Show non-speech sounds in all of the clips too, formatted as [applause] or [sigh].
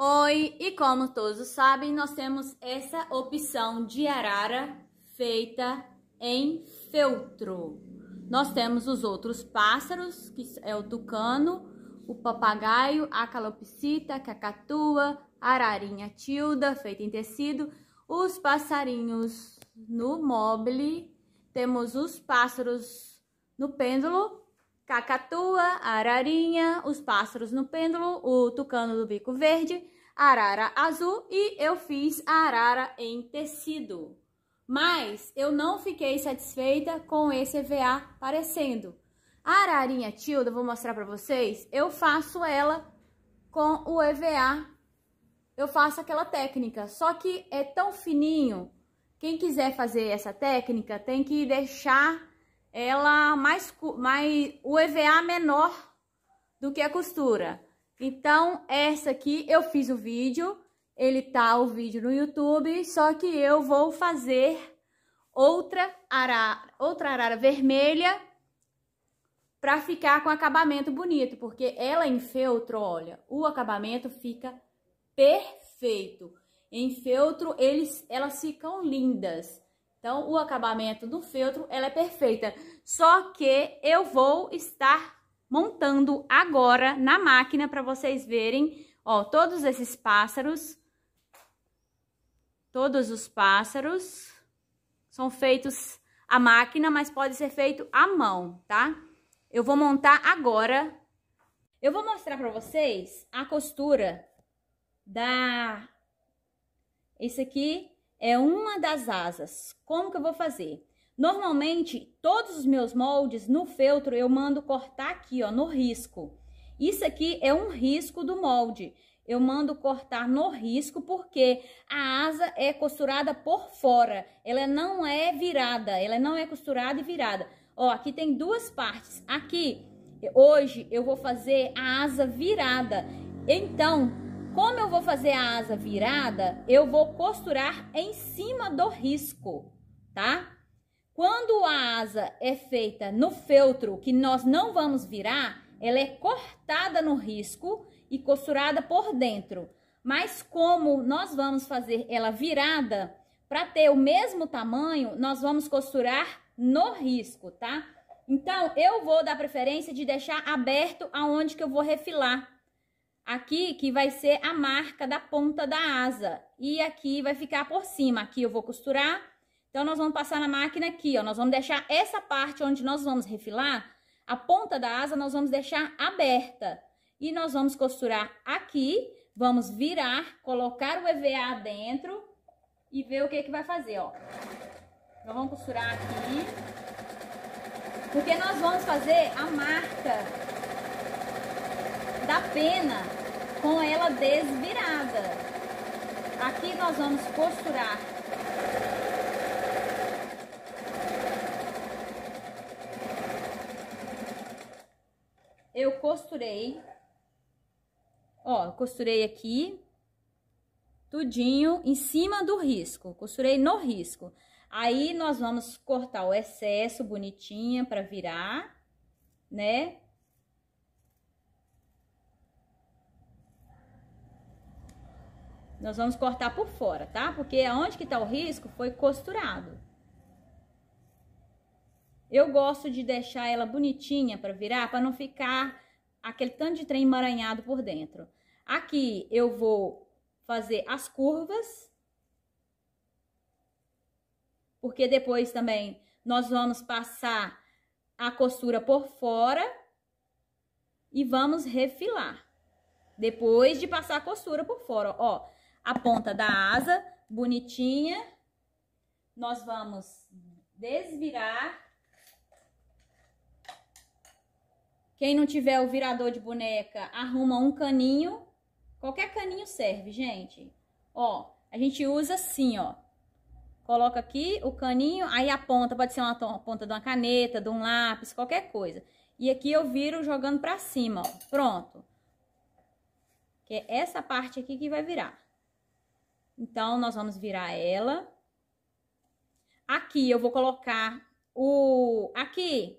Oi, e como todos sabem, nós temos essa opção de arara feita em feltro. Nós temos os outros pássaros, que é o tucano, o papagaio, a calopsita, a cacatua, a ararinha tilda, feita em tecido, os passarinhos no mobile, temos os pássaros no pêndulo cacatua, ararinha, os pássaros no pêndulo, o tucano do bico verde, arara azul e eu fiz a arara em tecido. Mas eu não fiquei satisfeita com esse EVA aparecendo. A ararinha tilda, vou mostrar para vocês, eu faço ela com o EVA, eu faço aquela técnica, só que é tão fininho, quem quiser fazer essa técnica tem que deixar ela mais, mais o EVA menor do que a costura. Então, essa aqui eu fiz o vídeo, ele tá o vídeo no YouTube, só que eu vou fazer outra arara, outra arara vermelha para ficar com acabamento bonito, porque ela em feltro, olha, o acabamento fica perfeito. Em feltro, eles, elas ficam lindas. Então, o acabamento do feltro, ela é perfeita. Só que eu vou estar montando agora na máquina para vocês verem, ó, todos esses pássaros. Todos os pássaros são feitos à máquina, mas pode ser feito à mão, tá? Eu vou montar agora. Eu vou mostrar para vocês a costura da... Isso aqui é uma das asas. Como que eu vou fazer? Normalmente, todos os meus moldes no feltro eu mando cortar aqui, ó, no risco. Isso aqui é um risco do molde. Eu mando cortar no risco porque a asa é costurada por fora. Ela não é virada, ela não é costurada e virada. Ó, aqui tem duas partes. Aqui, hoje, eu vou fazer a asa virada. Então, como eu vou fazer a asa virada, eu vou costurar em cima do risco, tá? Quando a asa é feita no feltro, que nós não vamos virar, ela é cortada no risco e costurada por dentro. Mas como nós vamos fazer ela virada, para ter o mesmo tamanho, nós vamos costurar no risco, tá? Então, eu vou dar preferência de deixar aberto aonde que eu vou refilar. Aqui que vai ser a marca da ponta da asa. E aqui vai ficar por cima. Aqui eu vou costurar. Então, nós vamos passar na máquina aqui, ó. Nós vamos deixar essa parte onde nós vamos refilar, a ponta da asa nós vamos deixar aberta. E nós vamos costurar aqui, vamos virar, colocar o EVA dentro e ver o que que vai fazer, ó. Então, vamos costurar aqui. Porque nós vamos fazer a marca da pena com ela desvirada. Aqui nós vamos costurar. Eu costurei, ó, costurei aqui, tudinho em cima do risco, costurei no risco. Aí, nós vamos cortar o excesso bonitinha para virar, né? Nós vamos cortar por fora, tá? Porque onde que tá o risco foi costurado. Eu gosto de deixar ela bonitinha para virar, para não ficar aquele tanto de trem emaranhado por dentro. Aqui eu vou fazer as curvas, porque depois também nós vamos passar a costura por fora e vamos refilar. Depois de passar a costura por fora, ó, a ponta da asa, bonitinha. Nós vamos desvirar. Quem não tiver o virador de boneca, arruma um caninho. Qualquer caninho serve, gente. Ó, a gente usa assim, ó. Coloca aqui o caninho, aí a ponta pode ser uma, uma ponta de uma caneta, de um lápis, qualquer coisa. E aqui eu viro jogando pra cima, ó. Pronto. Que é essa parte aqui que vai virar. Então, nós vamos virar ela. Aqui eu vou colocar o... Aqui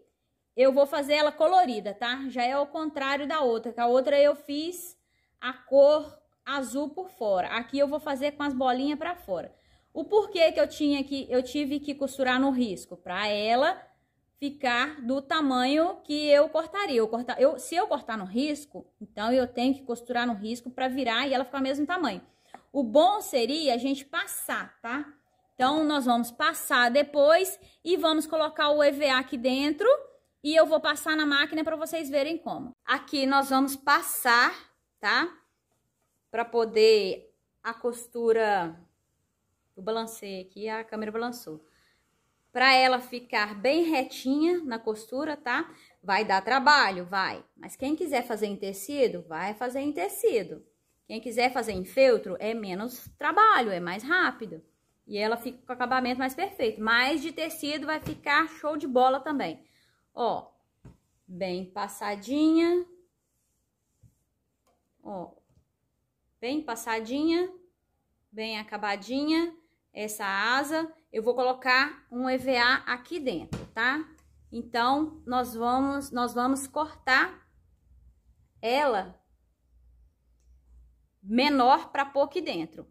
eu vou fazer ela colorida, tá? Já é o contrário da outra, que a outra eu fiz a cor azul por fora. Aqui eu vou fazer com as bolinhas pra fora. O porquê que eu tinha que eu tive que costurar no risco para ela ficar do tamanho que eu cortaria. Eu cortar, eu, se eu cortar no risco, então eu tenho que costurar no risco para virar e ela ficar o mesmo tamanho. O bom seria a gente passar, tá? Então, nós vamos passar depois e vamos colocar o EVA aqui dentro e eu vou passar na máquina para vocês verem como. Aqui nós vamos passar, tá? Para poder a costura... Eu balancei aqui, a câmera balançou. Para ela ficar bem retinha na costura, tá? Vai dar trabalho, vai. Mas quem quiser fazer em tecido, vai fazer em tecido. Quem quiser fazer em feltro, é menos trabalho, é mais rápido. E ela fica com acabamento mais perfeito. Mas de tecido vai ficar show de bola também. Ó, bem passadinha. Ó, bem passadinha, bem acabadinha essa asa. Eu vou colocar um EVA aqui dentro, tá? Então, nós vamos, nós vamos cortar ela menor para pôr aqui dentro.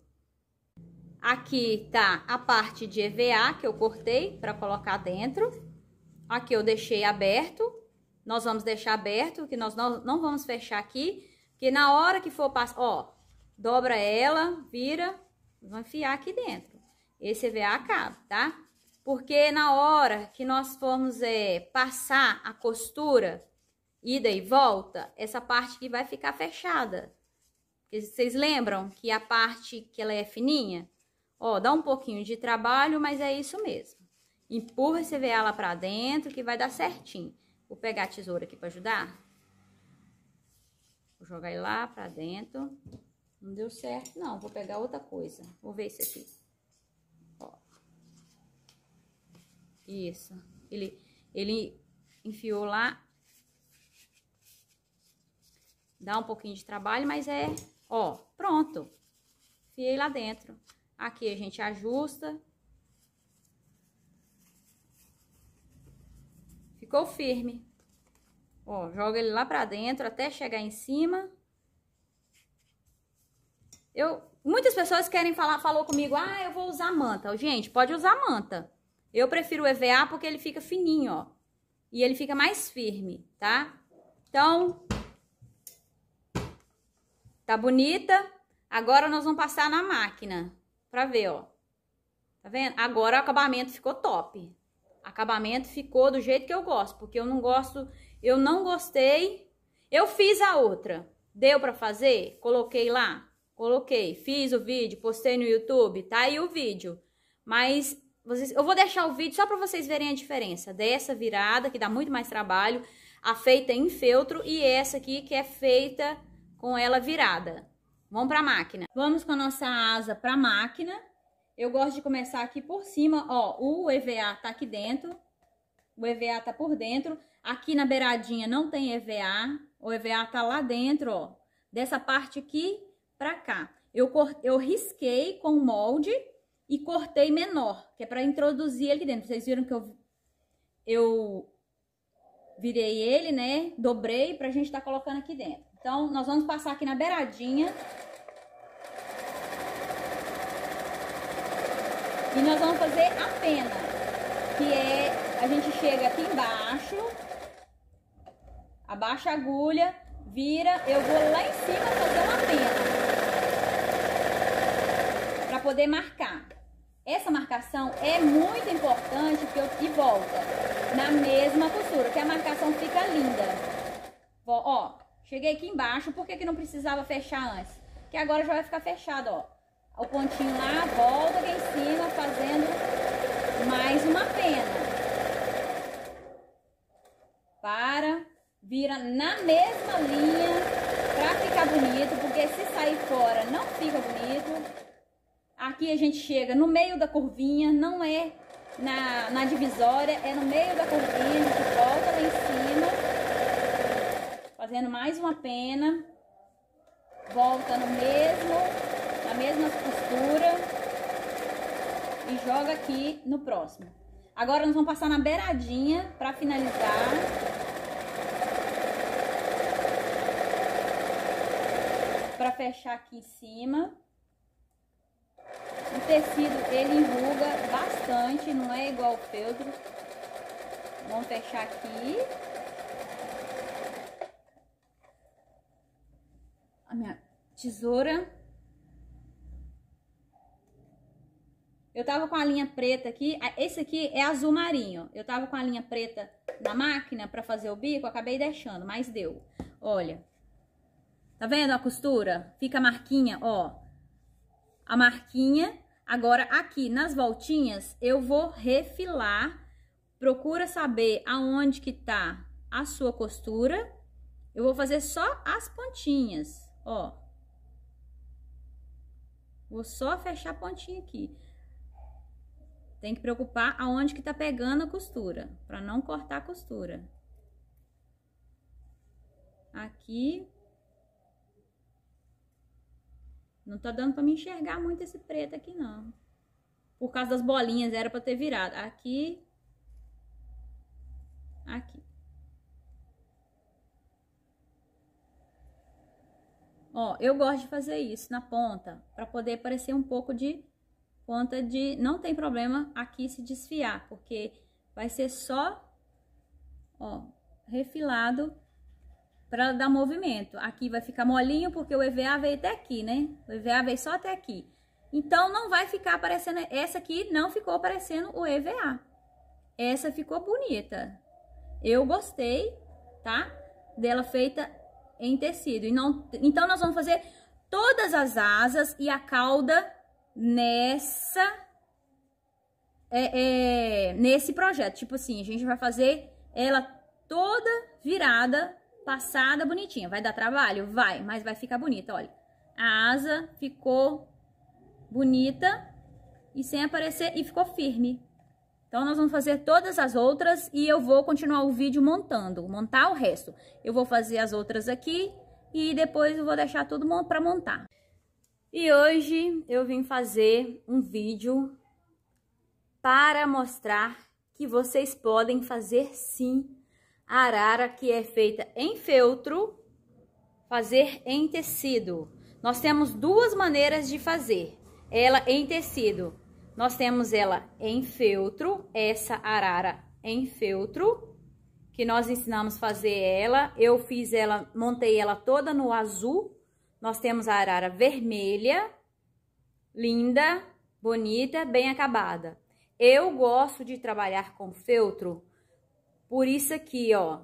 Aqui tá a parte de EVA que eu cortei para colocar dentro. Aqui eu deixei aberto. Nós vamos deixar aberto, que nós não, não vamos fechar aqui. Que na hora que for passar, ó, dobra ela, vira, vai enfiar aqui dentro. Esse EVA acaba, tá? Porque na hora que nós formos é, passar a costura, ida e volta, essa parte aqui vai ficar fechada, vocês lembram que a parte que ela é fininha? Ó, dá um pouquinho de trabalho, mas é isso mesmo. Empurra esse ela pra dentro que vai dar certinho. Vou pegar a tesoura aqui pra ajudar. Vou jogar ele lá pra dentro. Não deu certo, não. Vou pegar outra coisa. Vou ver isso aqui. Ó. Isso. Ele, ele enfiou lá. Dá um pouquinho de trabalho, mas é Ó, pronto. Fiei lá dentro. Aqui a gente ajusta. Ficou firme. Ó, joga ele lá pra dentro até chegar em cima. Eu, muitas pessoas querem falar, falou comigo, ah, eu vou usar manta. Gente, pode usar manta. Eu prefiro o EVA porque ele fica fininho, ó. E ele fica mais firme, tá? Então, Tá bonita? Agora nós vamos passar na máquina pra ver, ó. Tá vendo? Agora o acabamento ficou top. Acabamento ficou do jeito que eu gosto, porque eu não gosto, eu não gostei. Eu fiz a outra. Deu pra fazer? Coloquei lá. Coloquei, fiz o vídeo, postei no YouTube, tá aí o vídeo. Mas vocês, eu vou deixar o vídeo só para vocês verem a diferença dessa virada, que dá muito mais trabalho, a feita em feltro e essa aqui que é feita com ela virada. Vamos para a máquina. Vamos com a nossa asa para a máquina. Eu gosto de começar aqui por cima, ó, o EVA tá aqui dentro, o EVA tá por dentro. Aqui na beiradinha não tem EVA, o EVA tá lá dentro, ó, dessa parte aqui para cá. Eu, eu risquei com o molde e cortei menor, que é para introduzir ele aqui dentro. Vocês viram que eu, eu virei ele, né, dobrei pra gente tá colocando aqui dentro. Então, nós vamos passar aqui na beiradinha. E nós vamos fazer a pena, que é, a gente chega aqui embaixo, abaixa a agulha, vira, eu vou lá em cima fazer uma pena, para poder marcar. Essa marcação é muito importante que eu, e volta na mesma costura, que a marcação fica linda. ó Cheguei aqui embaixo, por que, que não precisava fechar antes? Que agora já vai ficar fechado, ó. O pontinho lá, volta aqui em cima, fazendo mais uma pena. Para, vira na mesma linha pra ficar bonito, porque se sair fora não fica bonito. Aqui a gente chega no meio da curvinha, não é na, na divisória, é no meio da curvinha, a gente volta lá em cima Fazendo mais uma pena. Volta no mesmo, na mesma costura. E joga aqui no próximo. Agora nós vamos passar na beiradinha para finalizar. Para fechar aqui em cima. O tecido, ele enruga bastante, não é igual o feltro. Vamos fechar aqui. tesoura. Eu tava com a linha preta aqui, esse aqui é azul marinho. Eu tava com a linha preta na máquina pra fazer o bico, acabei deixando, mas deu. Olha, tá vendo a costura? Fica a marquinha, ó. A marquinha, agora aqui nas voltinhas eu vou refilar. Procura saber aonde que tá a sua costura. Eu vou fazer só as pontinhas, ó. Vou só fechar a pontinha aqui. Tem que preocupar aonde que tá pegando a costura, para não cortar a costura. Aqui. Não tá dando para me enxergar muito esse preto aqui não. Por causa das bolinhas, era para ter virado. Aqui. Aqui. Ó, eu gosto de fazer isso na ponta, para poder parecer um pouco de ponta de... Não tem problema aqui se desfiar, porque vai ser só, ó, refilado para dar movimento. Aqui vai ficar molinho, porque o EVA veio até aqui, né? O EVA veio só até aqui. Então, não vai ficar aparecendo... Essa aqui não ficou aparecendo o EVA. Essa ficou bonita. Eu gostei, tá? Dela feita em tecido. E não, então, nós vamos fazer todas as asas e a cauda nessa... É, é, nesse projeto. Tipo assim, a gente vai fazer ela toda virada, passada, bonitinha. Vai dar trabalho? Vai, mas vai ficar bonita, olha. A asa ficou bonita e sem aparecer e ficou firme. Então, nós vamos fazer todas as outras e eu vou continuar o vídeo montando, montar o resto. Eu vou fazer as outras aqui e depois eu vou deixar tudo para montar. E hoje eu vim fazer um vídeo para mostrar que vocês podem fazer sim a arara que é feita em feltro, fazer em tecido. Nós temos duas maneiras de fazer ela em tecido nós temos ela em feltro, essa arara em feltro, que nós ensinamos fazer ela. Eu fiz ela, montei ela toda no azul. Nós temos a arara vermelha, linda, bonita, bem acabada. Eu gosto de trabalhar com feltro, por isso aqui, ó.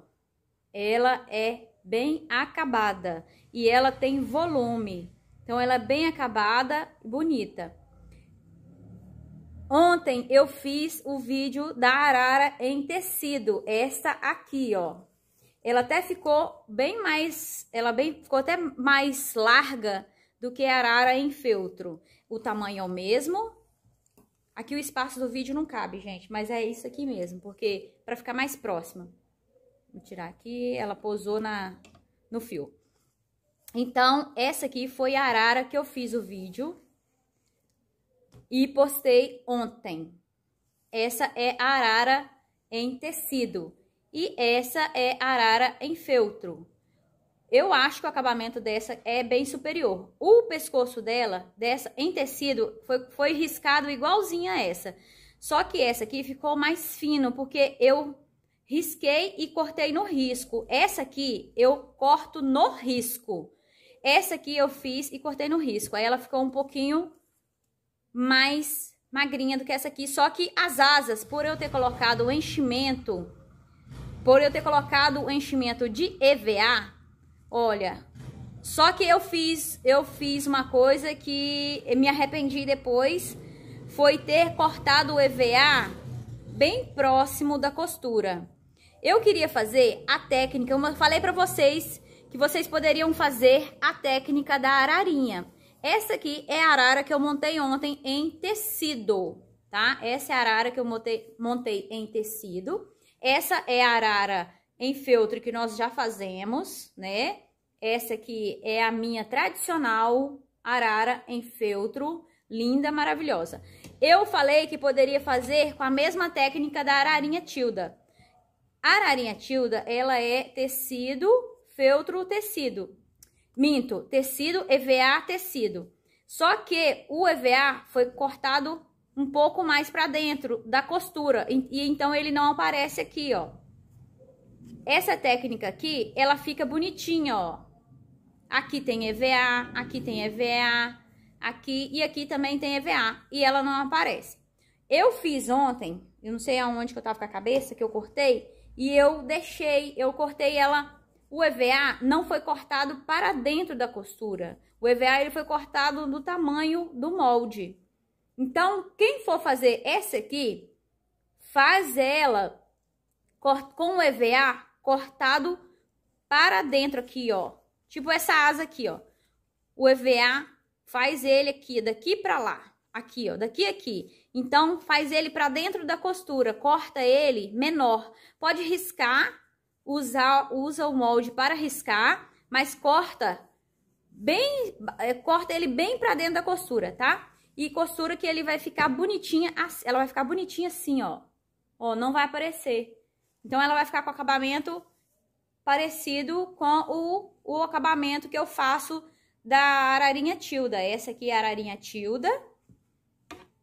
Ela é bem acabada e ela tem volume. Então, ela é bem acabada e bonita. Ontem eu fiz o vídeo da arara em tecido, essa aqui, ó. Ela até ficou bem mais, ela bem, ficou até mais larga do que a arara em feltro. O tamanho é o mesmo. Aqui o espaço do vídeo não cabe, gente, mas é isso aqui mesmo, porque para ficar mais próxima. Vou tirar aqui, ela posou na, no fio. Então, essa aqui foi a arara que eu fiz o vídeo, e postei ontem. Essa é arara em tecido e essa é arara em feltro. Eu acho que o acabamento dessa é bem superior. O pescoço dela, dessa em tecido, foi, foi riscado igualzinho a essa. Só que essa aqui ficou mais fino, porque eu risquei e cortei no risco. Essa aqui eu corto no risco. Essa aqui eu fiz e cortei no risco. Aí ela ficou um pouquinho mais magrinha do que essa aqui. Só que as asas, por eu ter colocado o enchimento, por eu ter colocado o enchimento de EVA, olha, só que eu fiz, eu fiz uma coisa que me arrependi depois, foi ter cortado o EVA bem próximo da costura. Eu queria fazer a técnica, eu falei para vocês que vocês poderiam fazer a técnica da ararinha. Essa aqui é a arara que eu montei ontem em tecido, tá? Essa é a arara que eu montei, montei em tecido. Essa é a arara em feltro que nós já fazemos, né? Essa aqui é a minha tradicional arara em feltro, linda, maravilhosa. Eu falei que poderia fazer com a mesma técnica da ararinha tilda. A ararinha tilda, ela é tecido, feltro, tecido. Minto, tecido, EVA, tecido. Só que o EVA foi cortado um pouco mais para dentro da costura. E, e, então ele não aparece aqui, ó. Essa técnica aqui, ela fica bonitinha, ó. Aqui tem EVA, aqui tem EVA, aqui e aqui também tem EVA. E ela não aparece. Eu fiz ontem, eu não sei aonde que eu tava com a cabeça, que eu cortei. E eu deixei, eu cortei ela o EVA não foi cortado para dentro da costura. O EVA ele foi cortado do tamanho do molde. Então, quem for fazer essa aqui, faz ela com o EVA cortado para dentro aqui, ó. Tipo essa asa aqui, ó. O EVA faz ele aqui, daqui para lá. Aqui, ó, daqui aqui. Então, faz ele para dentro da costura, corta ele menor. Pode riscar usa, usa o molde para riscar, mas corta bem, é, corta ele bem para dentro da costura, tá? E costura que ele vai ficar bonitinha, ela vai ficar bonitinha assim, ó. Ó, não vai aparecer. Então, ela vai ficar com acabamento parecido com o, o acabamento que eu faço da ararinha tilda. Essa aqui é a ararinha tilda.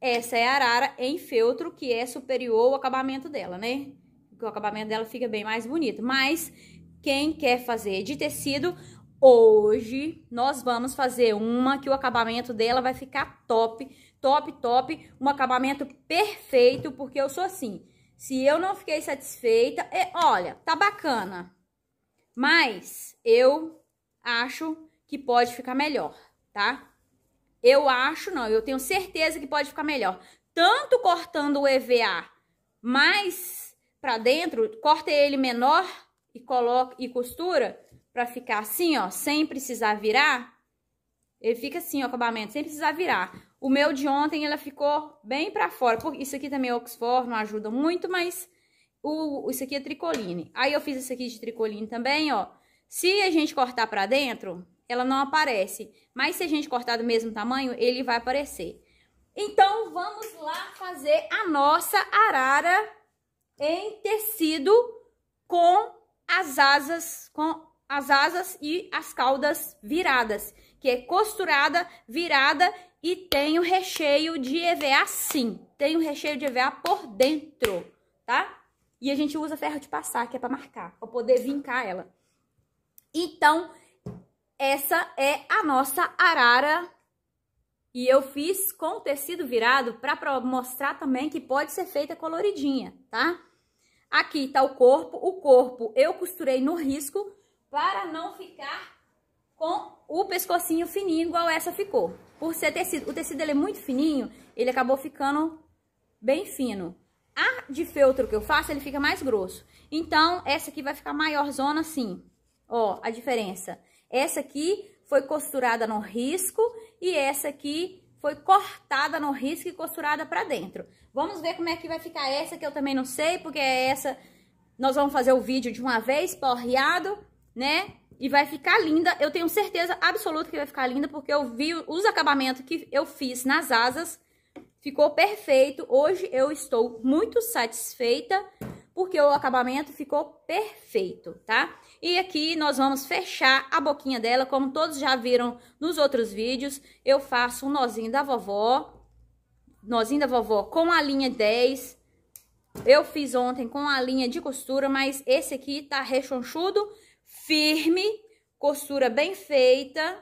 Essa é a arara em feltro, que é superior ao acabamento dela, né? que o acabamento dela fica bem mais bonito. Mas quem quer fazer de tecido, hoje nós vamos fazer uma que o acabamento dela vai ficar top, top, top, um acabamento perfeito, porque eu sou assim. Se eu não fiquei satisfeita, é, olha, tá bacana, mas eu acho que pode ficar melhor, tá? Eu acho, não, eu tenho certeza que pode ficar melhor. Tanto cortando o EVA, mas para dentro, corta ele menor e coloca e costura para ficar assim, ó, sem precisar virar. Ele fica assim, ó, acabamento, sem precisar virar. O meu de ontem, ela ficou bem para fora. Porque isso aqui também é Oxford, não ajuda muito, mas o, isso aqui é tricoline. Aí eu fiz isso aqui de tricoline também, ó. Se a gente cortar para dentro, ela não aparece. Mas se a gente cortar do mesmo tamanho, ele vai aparecer. Então, vamos lá fazer a nossa arara em tecido com as asas, com as asas e as caudas viradas, que é costurada, virada e tem o recheio de EVA sim, tem o recheio de EVA por dentro, tá? E a gente usa ferro de passar, que é para marcar, para poder vincar ela. Então, essa é a nossa arara e eu fiz com o tecido virado para mostrar também que pode ser feita coloridinha, tá? Aqui tá o corpo. O corpo eu costurei no risco para não ficar com o pescocinho fininho igual essa ficou. Por ser tecido, o tecido ele é muito fininho, ele acabou ficando bem fino. A de feltro que eu faço, ele fica mais grosso. Então, essa aqui vai ficar maior zona assim. Ó, a diferença. Essa aqui foi costurada no risco e essa aqui foi cortada no risco e costurada para dentro. Vamos ver como é que vai ficar essa, que eu também não sei, porque é essa nós vamos fazer o vídeo de uma vez, porreado, né? E vai ficar linda, eu tenho certeza absoluta que vai ficar linda, porque eu vi os acabamentos que eu fiz nas asas, ficou perfeito. Hoje eu estou muito satisfeita porque o acabamento ficou perfeito, tá? E aqui nós vamos fechar a boquinha dela, como todos já viram nos outros vídeos, eu faço um nozinho da vovó, nozinho da vovó com a linha 10, eu fiz ontem com a linha de costura, mas esse aqui tá rechonchudo, firme, costura bem feita,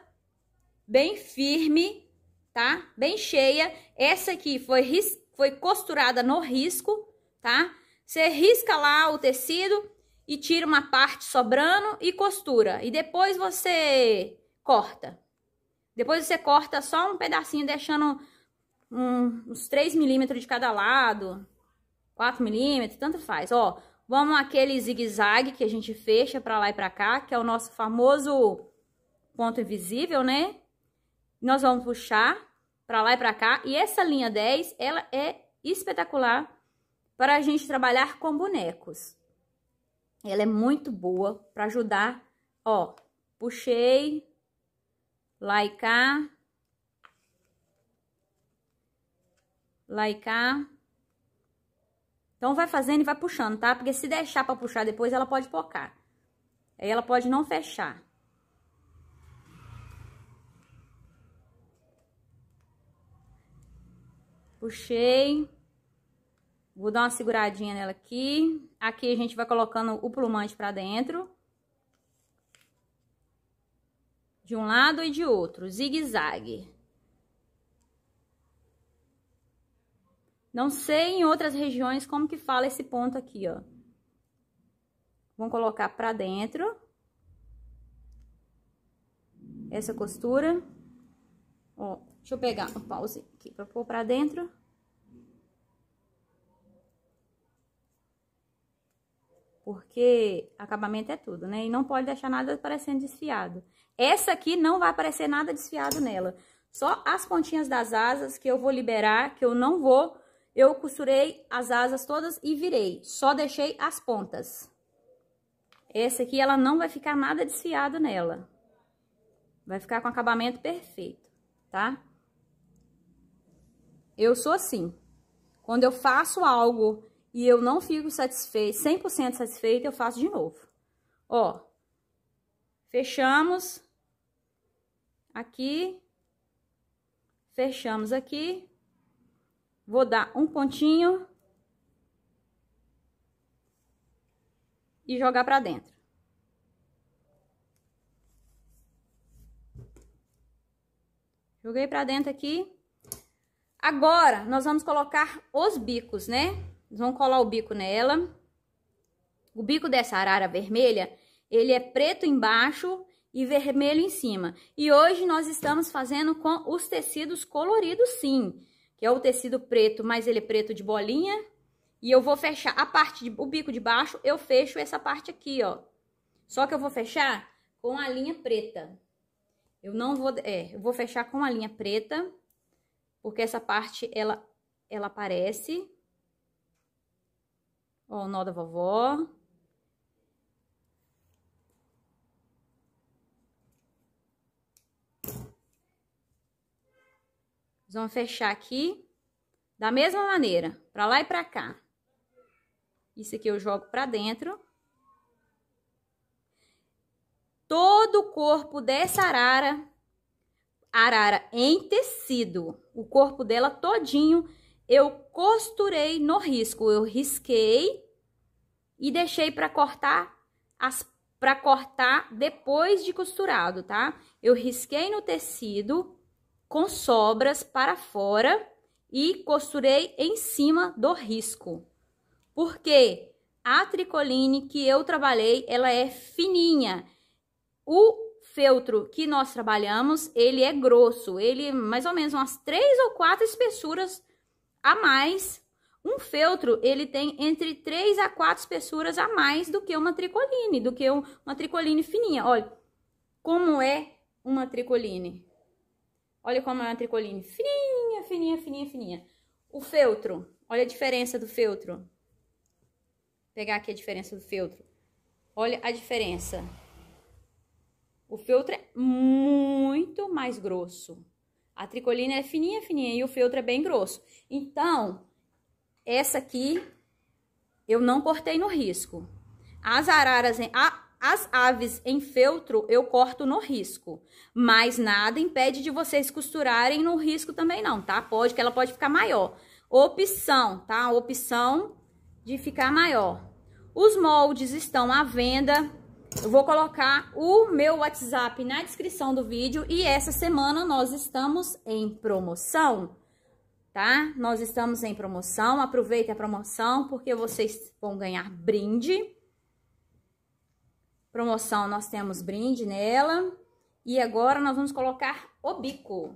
bem firme, tá? Bem cheia. Essa aqui foi, foi costurada no risco, tá? Você risca lá o tecido e tira uma parte sobrando e costura. E depois você corta. Depois você corta só um pedacinho, deixando um, uns 3 milímetros de cada lado, 4 milímetros, tanto faz. Ó, vamos aquele zigue-zague que a gente fecha pra lá e pra cá, que é o nosso famoso ponto invisível, né? Nós vamos puxar pra lá e pra cá. E essa linha 10, ela é espetacular para a gente trabalhar com bonecos. Ela é muito boa para ajudar, ó, puxei, lá e Então, vai fazendo e vai puxando, tá? Porque se deixar para puxar depois, ela pode focar. Aí ela pode não fechar. Puxei. Vou dar uma seguradinha nela aqui. Aqui a gente vai colocando o plumante pra dentro. De um lado e de outro, zigue-zague. Não sei em outras regiões como que fala esse ponto aqui, ó. Vamos colocar pra dentro. Essa costura. Ó, deixa eu pegar um pause aqui pra pôr pra dentro. porque acabamento é tudo, né? E não pode deixar nada parecendo desfiado. Essa aqui não vai aparecer nada desfiado nela. Só as pontinhas das asas que eu vou liberar, que eu não vou. Eu costurei as asas todas e virei. Só deixei as pontas. Essa aqui, ela não vai ficar nada desfiado nela. Vai ficar com acabamento perfeito, tá? Eu sou assim. Quando eu faço algo e eu não fico satisfeita, 100% satisfeita, eu faço de novo. Ó, fechamos aqui, fechamos aqui, vou dar um pontinho e jogar pra dentro. Joguei pra dentro aqui. Agora, nós vamos colocar os bicos, né? Eles vão colar o bico nela. O bico dessa arara vermelha, ele é preto embaixo e vermelho em cima. E hoje nós estamos fazendo com os tecidos coloridos sim, que é o tecido preto, mas ele é preto de bolinha. E eu vou fechar a parte, de, o bico de baixo, eu fecho essa parte aqui, ó. Só que eu vou fechar com a linha preta. Eu não vou, é, eu vou fechar com a linha preta, porque essa parte, ela, ela aparece Ó, o nó da vovó. Nós vamos fechar aqui da mesma maneira, pra lá e pra cá. Isso aqui eu jogo pra dentro. Todo o corpo dessa arara, arara em tecido, o corpo dela todinho eu costurei no risco, eu risquei e deixei para cortar as para cortar depois de costurado, tá? Eu risquei no tecido com sobras para fora e costurei em cima do risco. Porque a tricoline que eu trabalhei, ela é fininha. O feltro que nós trabalhamos, ele é grosso, ele é mais ou menos umas três ou quatro espessuras a mais. Um feltro, ele tem entre 3 a 4 espessuras a mais do que uma tricoline, do que uma tricoline fininha. Olha como é uma tricoline. Olha como é uma tricoline. Fininha, fininha, fininha, fininha. O feltro, olha a diferença do feltro. Vou pegar aqui a diferença do feltro. Olha a diferença. O feltro é muito mais grosso. A tricolina é fininha, fininha e o feltro é bem grosso. Então, essa aqui eu não cortei no risco. As araras, em, a, as aves em feltro eu corto no risco, mas nada impede de vocês costurarem no risco também não, tá? Pode, que ela pode ficar maior. Opção, tá? Opção de ficar maior. Os moldes estão à venda eu vou colocar o meu WhatsApp na descrição do vídeo e essa semana nós estamos em promoção, tá? Nós estamos em promoção, aproveite a promoção porque vocês vão ganhar brinde. Promoção, nós temos brinde nela. E agora nós vamos colocar o bico.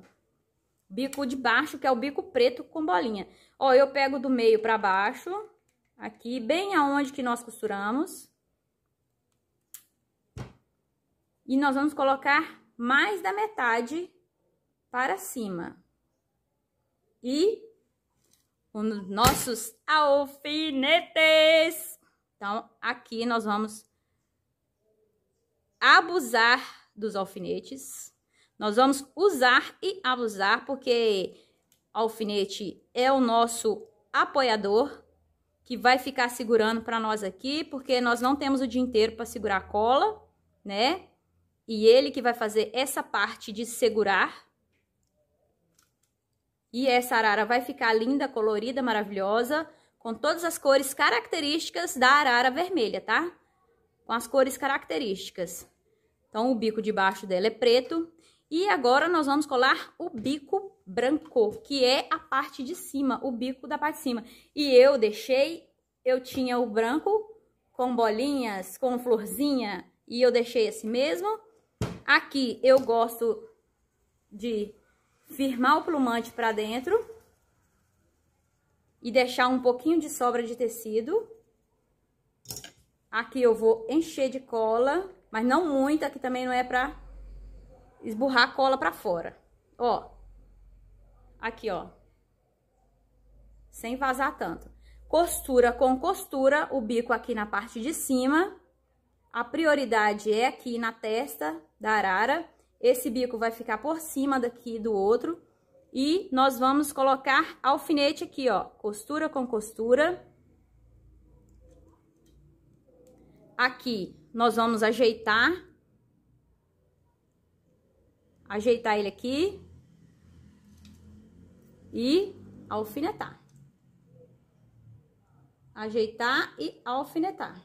Bico de baixo, que é o bico preto com bolinha. Ó, eu pego do meio pra baixo, aqui, bem aonde que nós costuramos. E nós vamos colocar mais da metade para cima. E os nossos alfinetes. Então, aqui nós vamos abusar dos alfinetes. Nós vamos usar e abusar, porque alfinete é o nosso apoiador que vai ficar segurando para nós aqui, porque nós não temos o dia inteiro para segurar a cola, né? E ele que vai fazer essa parte de segurar. E essa arara vai ficar linda, colorida, maravilhosa, com todas as cores características da arara vermelha, tá? Com as cores características. Então, o bico de baixo dela é preto. E agora, nós vamos colar o bico branco, que é a parte de cima, o bico da parte de cima. E eu deixei, eu tinha o branco com bolinhas, com florzinha, e eu deixei esse assim mesmo. Aqui eu gosto de firmar o plumante para dentro e deixar um pouquinho de sobra de tecido. Aqui eu vou encher de cola, mas não muita, que também não é para esburrar a cola para fora. Ó, aqui ó, sem vazar tanto. Costura com costura, o bico aqui na parte de cima. A prioridade é aqui na testa, da arara. Esse bico vai ficar por cima daqui do outro. E nós vamos colocar alfinete aqui, ó, costura com costura. Aqui, nós vamos ajeitar. Ajeitar ele aqui. E alfinetar. Ajeitar e alfinetar.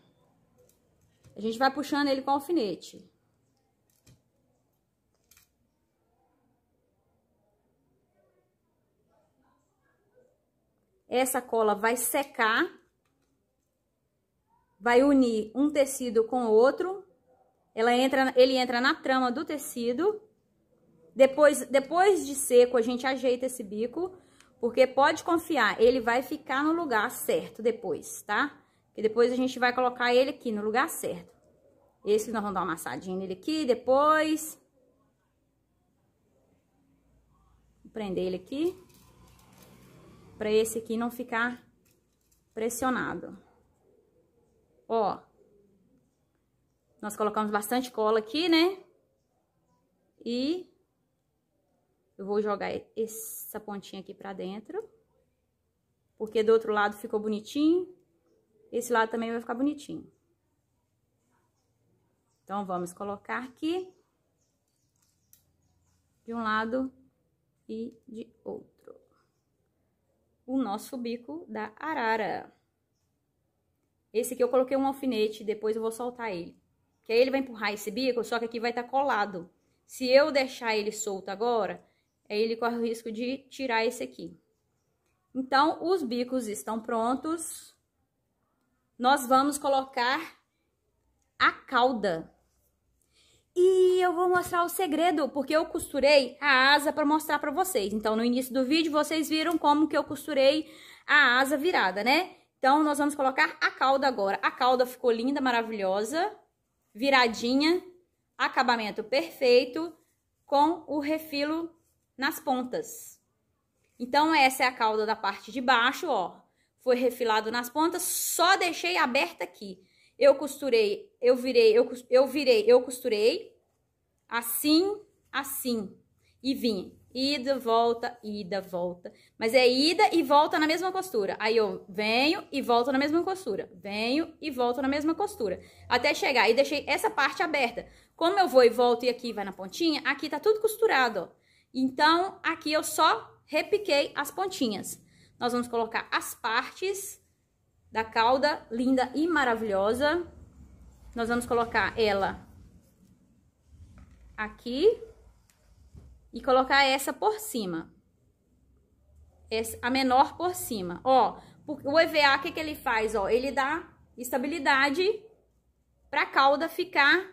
A gente vai puxando ele com alfinete. Essa cola vai secar, vai unir um tecido com o outro, ela entra, ele entra na trama do tecido. Depois, depois de seco, a gente ajeita esse bico, porque pode confiar, ele vai ficar no lugar certo depois, tá? E depois a gente vai colocar ele aqui no lugar certo. Esse nós vamos dar uma amassadinha nele aqui, depois... Vou prender ele aqui para esse aqui não ficar pressionado. Ó, nós colocamos bastante cola aqui, né? E eu vou jogar essa pontinha aqui pra dentro, porque do outro lado ficou bonitinho, esse lado também vai ficar bonitinho. Então, vamos colocar aqui de um lado e de outro o nosso bico da arara. Esse aqui eu coloquei um alfinete, depois eu vou soltar ele. Que aí ele vai empurrar esse bico, só que aqui vai estar tá colado. Se eu deixar ele solto agora, aí é ele corre o risco de tirar esse aqui. Então, os bicos estão prontos. Nós vamos colocar a cauda e eu vou mostrar o segredo, porque eu costurei a asa para mostrar para vocês. Então, no início do vídeo, vocês viram como que eu costurei a asa virada, né? Então, nós vamos colocar a cauda agora. A cauda ficou linda, maravilhosa, viradinha, acabamento perfeito, com o refilo nas pontas. Então, essa é a cauda da parte de baixo, ó. Foi refilado nas pontas, só deixei aberta aqui eu costurei, eu virei, eu, eu virei, eu costurei, assim, assim, e vim. Ida, volta, ida, volta. Mas é ida e volta na mesma costura. Aí eu venho e volto na mesma costura. Venho e volto na mesma costura. Até chegar. E deixei essa parte aberta. Como eu vou e volto e aqui vai na pontinha, aqui tá tudo costurado, ó. Então, aqui eu só repiquei as pontinhas. Nós vamos colocar as partes da cauda linda e maravilhosa. Nós vamos colocar ela aqui e colocar essa por cima. Essa, a menor por cima. Ó, o EVA, o que, que ele faz? Ó, ele dá estabilidade para a cauda ficar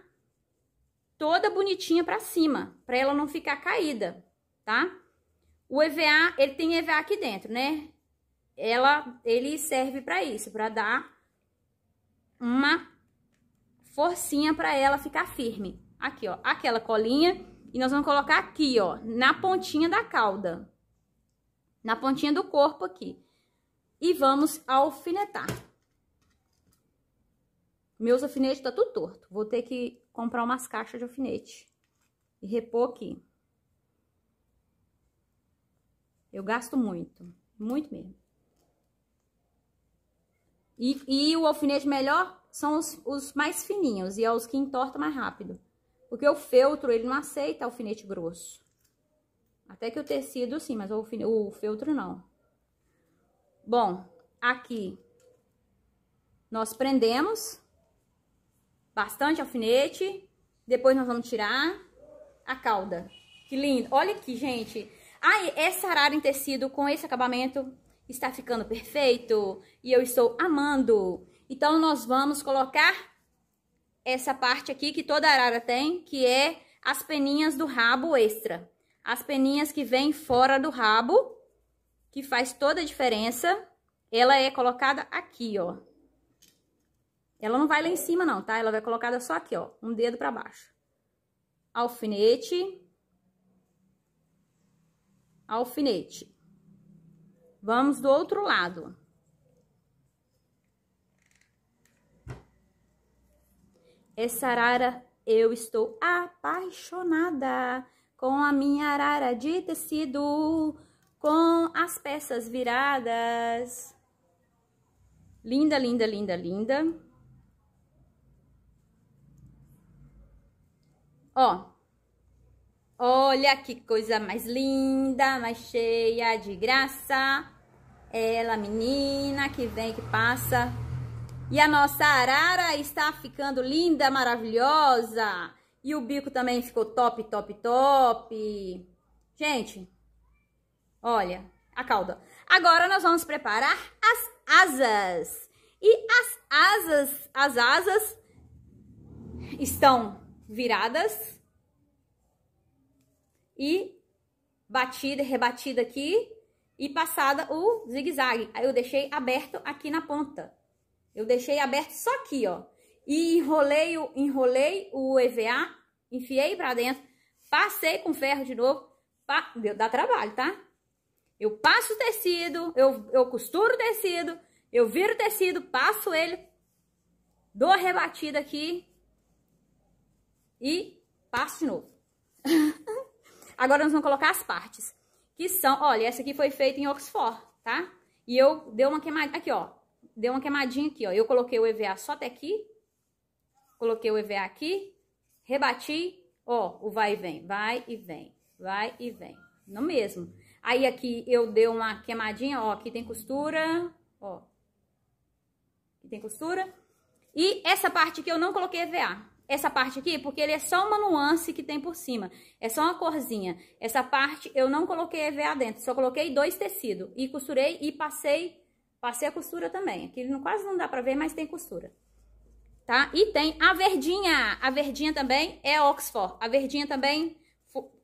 toda bonitinha para cima, para ela não ficar caída, tá? O EVA, ele tem EVA aqui dentro, né? ela, ele serve para isso, para dar uma forcinha para ela ficar firme. Aqui, ó, aquela colinha e nós vamos colocar aqui, ó, na pontinha da cauda. Na pontinha do corpo aqui. E vamos alfinetar. Meus alfinetes tá tudo torto. Vou ter que comprar umas caixas de alfinete. E repor aqui. Eu gasto muito, muito mesmo. E, e o alfinete melhor são os, os mais fininhos e é os que entortam mais rápido. Porque o feltro, ele não aceita alfinete grosso. Até que o tecido, sim, mas o, o feltro não. Bom, aqui nós prendemos bastante alfinete. Depois nós vamos tirar a cauda. Que lindo. Olha aqui, gente. Ah, essa é arara em tecido com esse acabamento está ficando perfeito e eu estou amando. Então, nós vamos colocar essa parte aqui que toda arara tem, que é as peninhas do rabo extra. As peninhas que vêm fora do rabo, que faz toda a diferença, ela é colocada aqui, ó. Ela não vai lá em cima não, tá? Ela vai colocada só aqui, ó, um dedo para baixo. Alfinete. Alfinete. Vamos do outro lado. Essa arara, eu estou apaixonada com a minha arara de tecido, com as peças viradas. Linda, linda, linda, linda. Ó, olha que coisa mais linda, mais cheia de graça. Ela, menina, que vem, que passa. E a nossa arara está ficando linda, maravilhosa. E o bico também ficou top, top, top. Gente, olha a cauda. Agora nós vamos preparar as asas. E as asas, as asas estão viradas e batida, rebatida aqui e passada o zigue-zague. Aí eu deixei aberto aqui na ponta. Eu deixei aberto só aqui, ó. E enrolei o, enrolei o EVA, enfiei pra dentro, passei com ferro de novo. Pa... Dá trabalho, tá? Eu passo o tecido, eu, eu costuro o tecido, eu viro o tecido, passo ele, dou a rebatida aqui e passo de novo. [laughs] Agora nós vamos colocar as partes que são, olha, essa aqui foi feita em Oxford, tá? E eu dei uma queimadinha, aqui, ó, deu uma queimadinha aqui, ó. Eu coloquei o EVA só até aqui, coloquei o EVA aqui, rebati, ó, o vai e vem, vai e vem, vai e vem, não mesmo. Aí aqui eu dei uma queimadinha, ó, aqui tem costura, ó, aqui tem costura. E essa parte aqui eu não coloquei EVA, essa parte aqui, porque ele é só uma nuance que tem por cima. É só uma corzinha. Essa parte eu não coloquei EVA dentro, só coloquei dois tecidos. E costurei e passei, passei a costura também. Aqui quase não dá pra ver, mas tem costura. Tá? E tem a verdinha. A verdinha também é Oxford. A verdinha também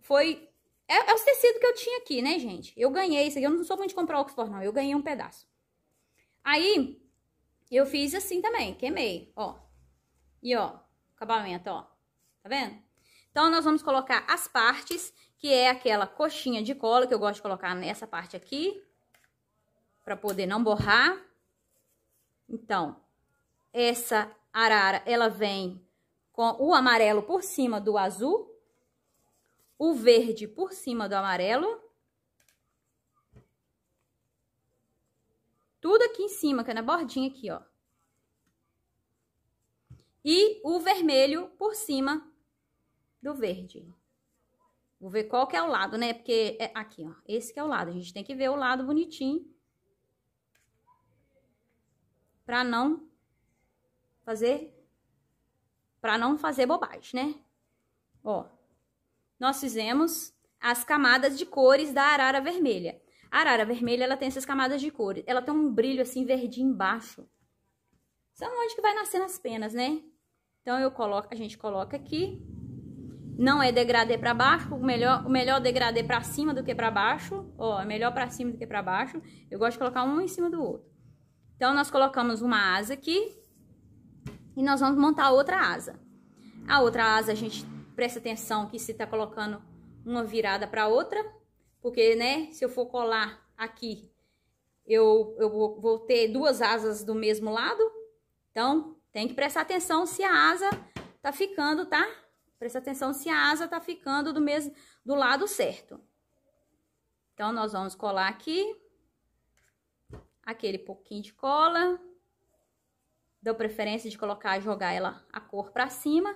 foi... É, é os tecidos que eu tinha aqui, né, gente? Eu ganhei isso aqui. Eu não sou muito de comprar Oxford, não. Eu ganhei um pedaço. Aí, eu fiz assim também. Queimei, ó. E, ó, acabamento, ó. Tá vendo? Então, nós vamos colocar as partes, que é aquela coxinha de cola, que eu gosto de colocar nessa parte aqui, para poder não borrar. Então, essa arara, ela vem com o amarelo por cima do azul, o verde por cima do amarelo. Tudo aqui em cima, que é na bordinha aqui, ó e o vermelho por cima do verde. Vou ver qual que é o lado, né? Porque é aqui, ó. Esse que é o lado. A gente tem que ver o lado bonitinho. Pra não fazer... Pra não fazer bobagem, né? Ó. Nós fizemos as camadas de cores da arara vermelha. A arara vermelha, ela tem essas camadas de cores. Ela tem um brilho, assim, verdinho embaixo. São onde que vai nascer nas penas, né? Então, eu coloco, a gente coloca aqui. Não é degradê para baixo, o melhor, o melhor degradê para cima do que para baixo. Ó, é melhor para cima do que para baixo. Eu gosto de colocar um em cima do outro. Então, nós colocamos uma asa aqui. E nós vamos montar outra asa. A outra asa, a gente presta atenção que se tá colocando uma virada para outra. Porque, né, se eu for colar aqui, eu, eu vou ter duas asas do mesmo lado. Então, tem que prestar atenção se a asa tá ficando, tá? Presta atenção se a asa tá ficando do mesmo do lado certo. Então, nós vamos colar aqui. Aquele pouquinho de cola. Deu preferência de colocar, jogar ela a cor pra cima.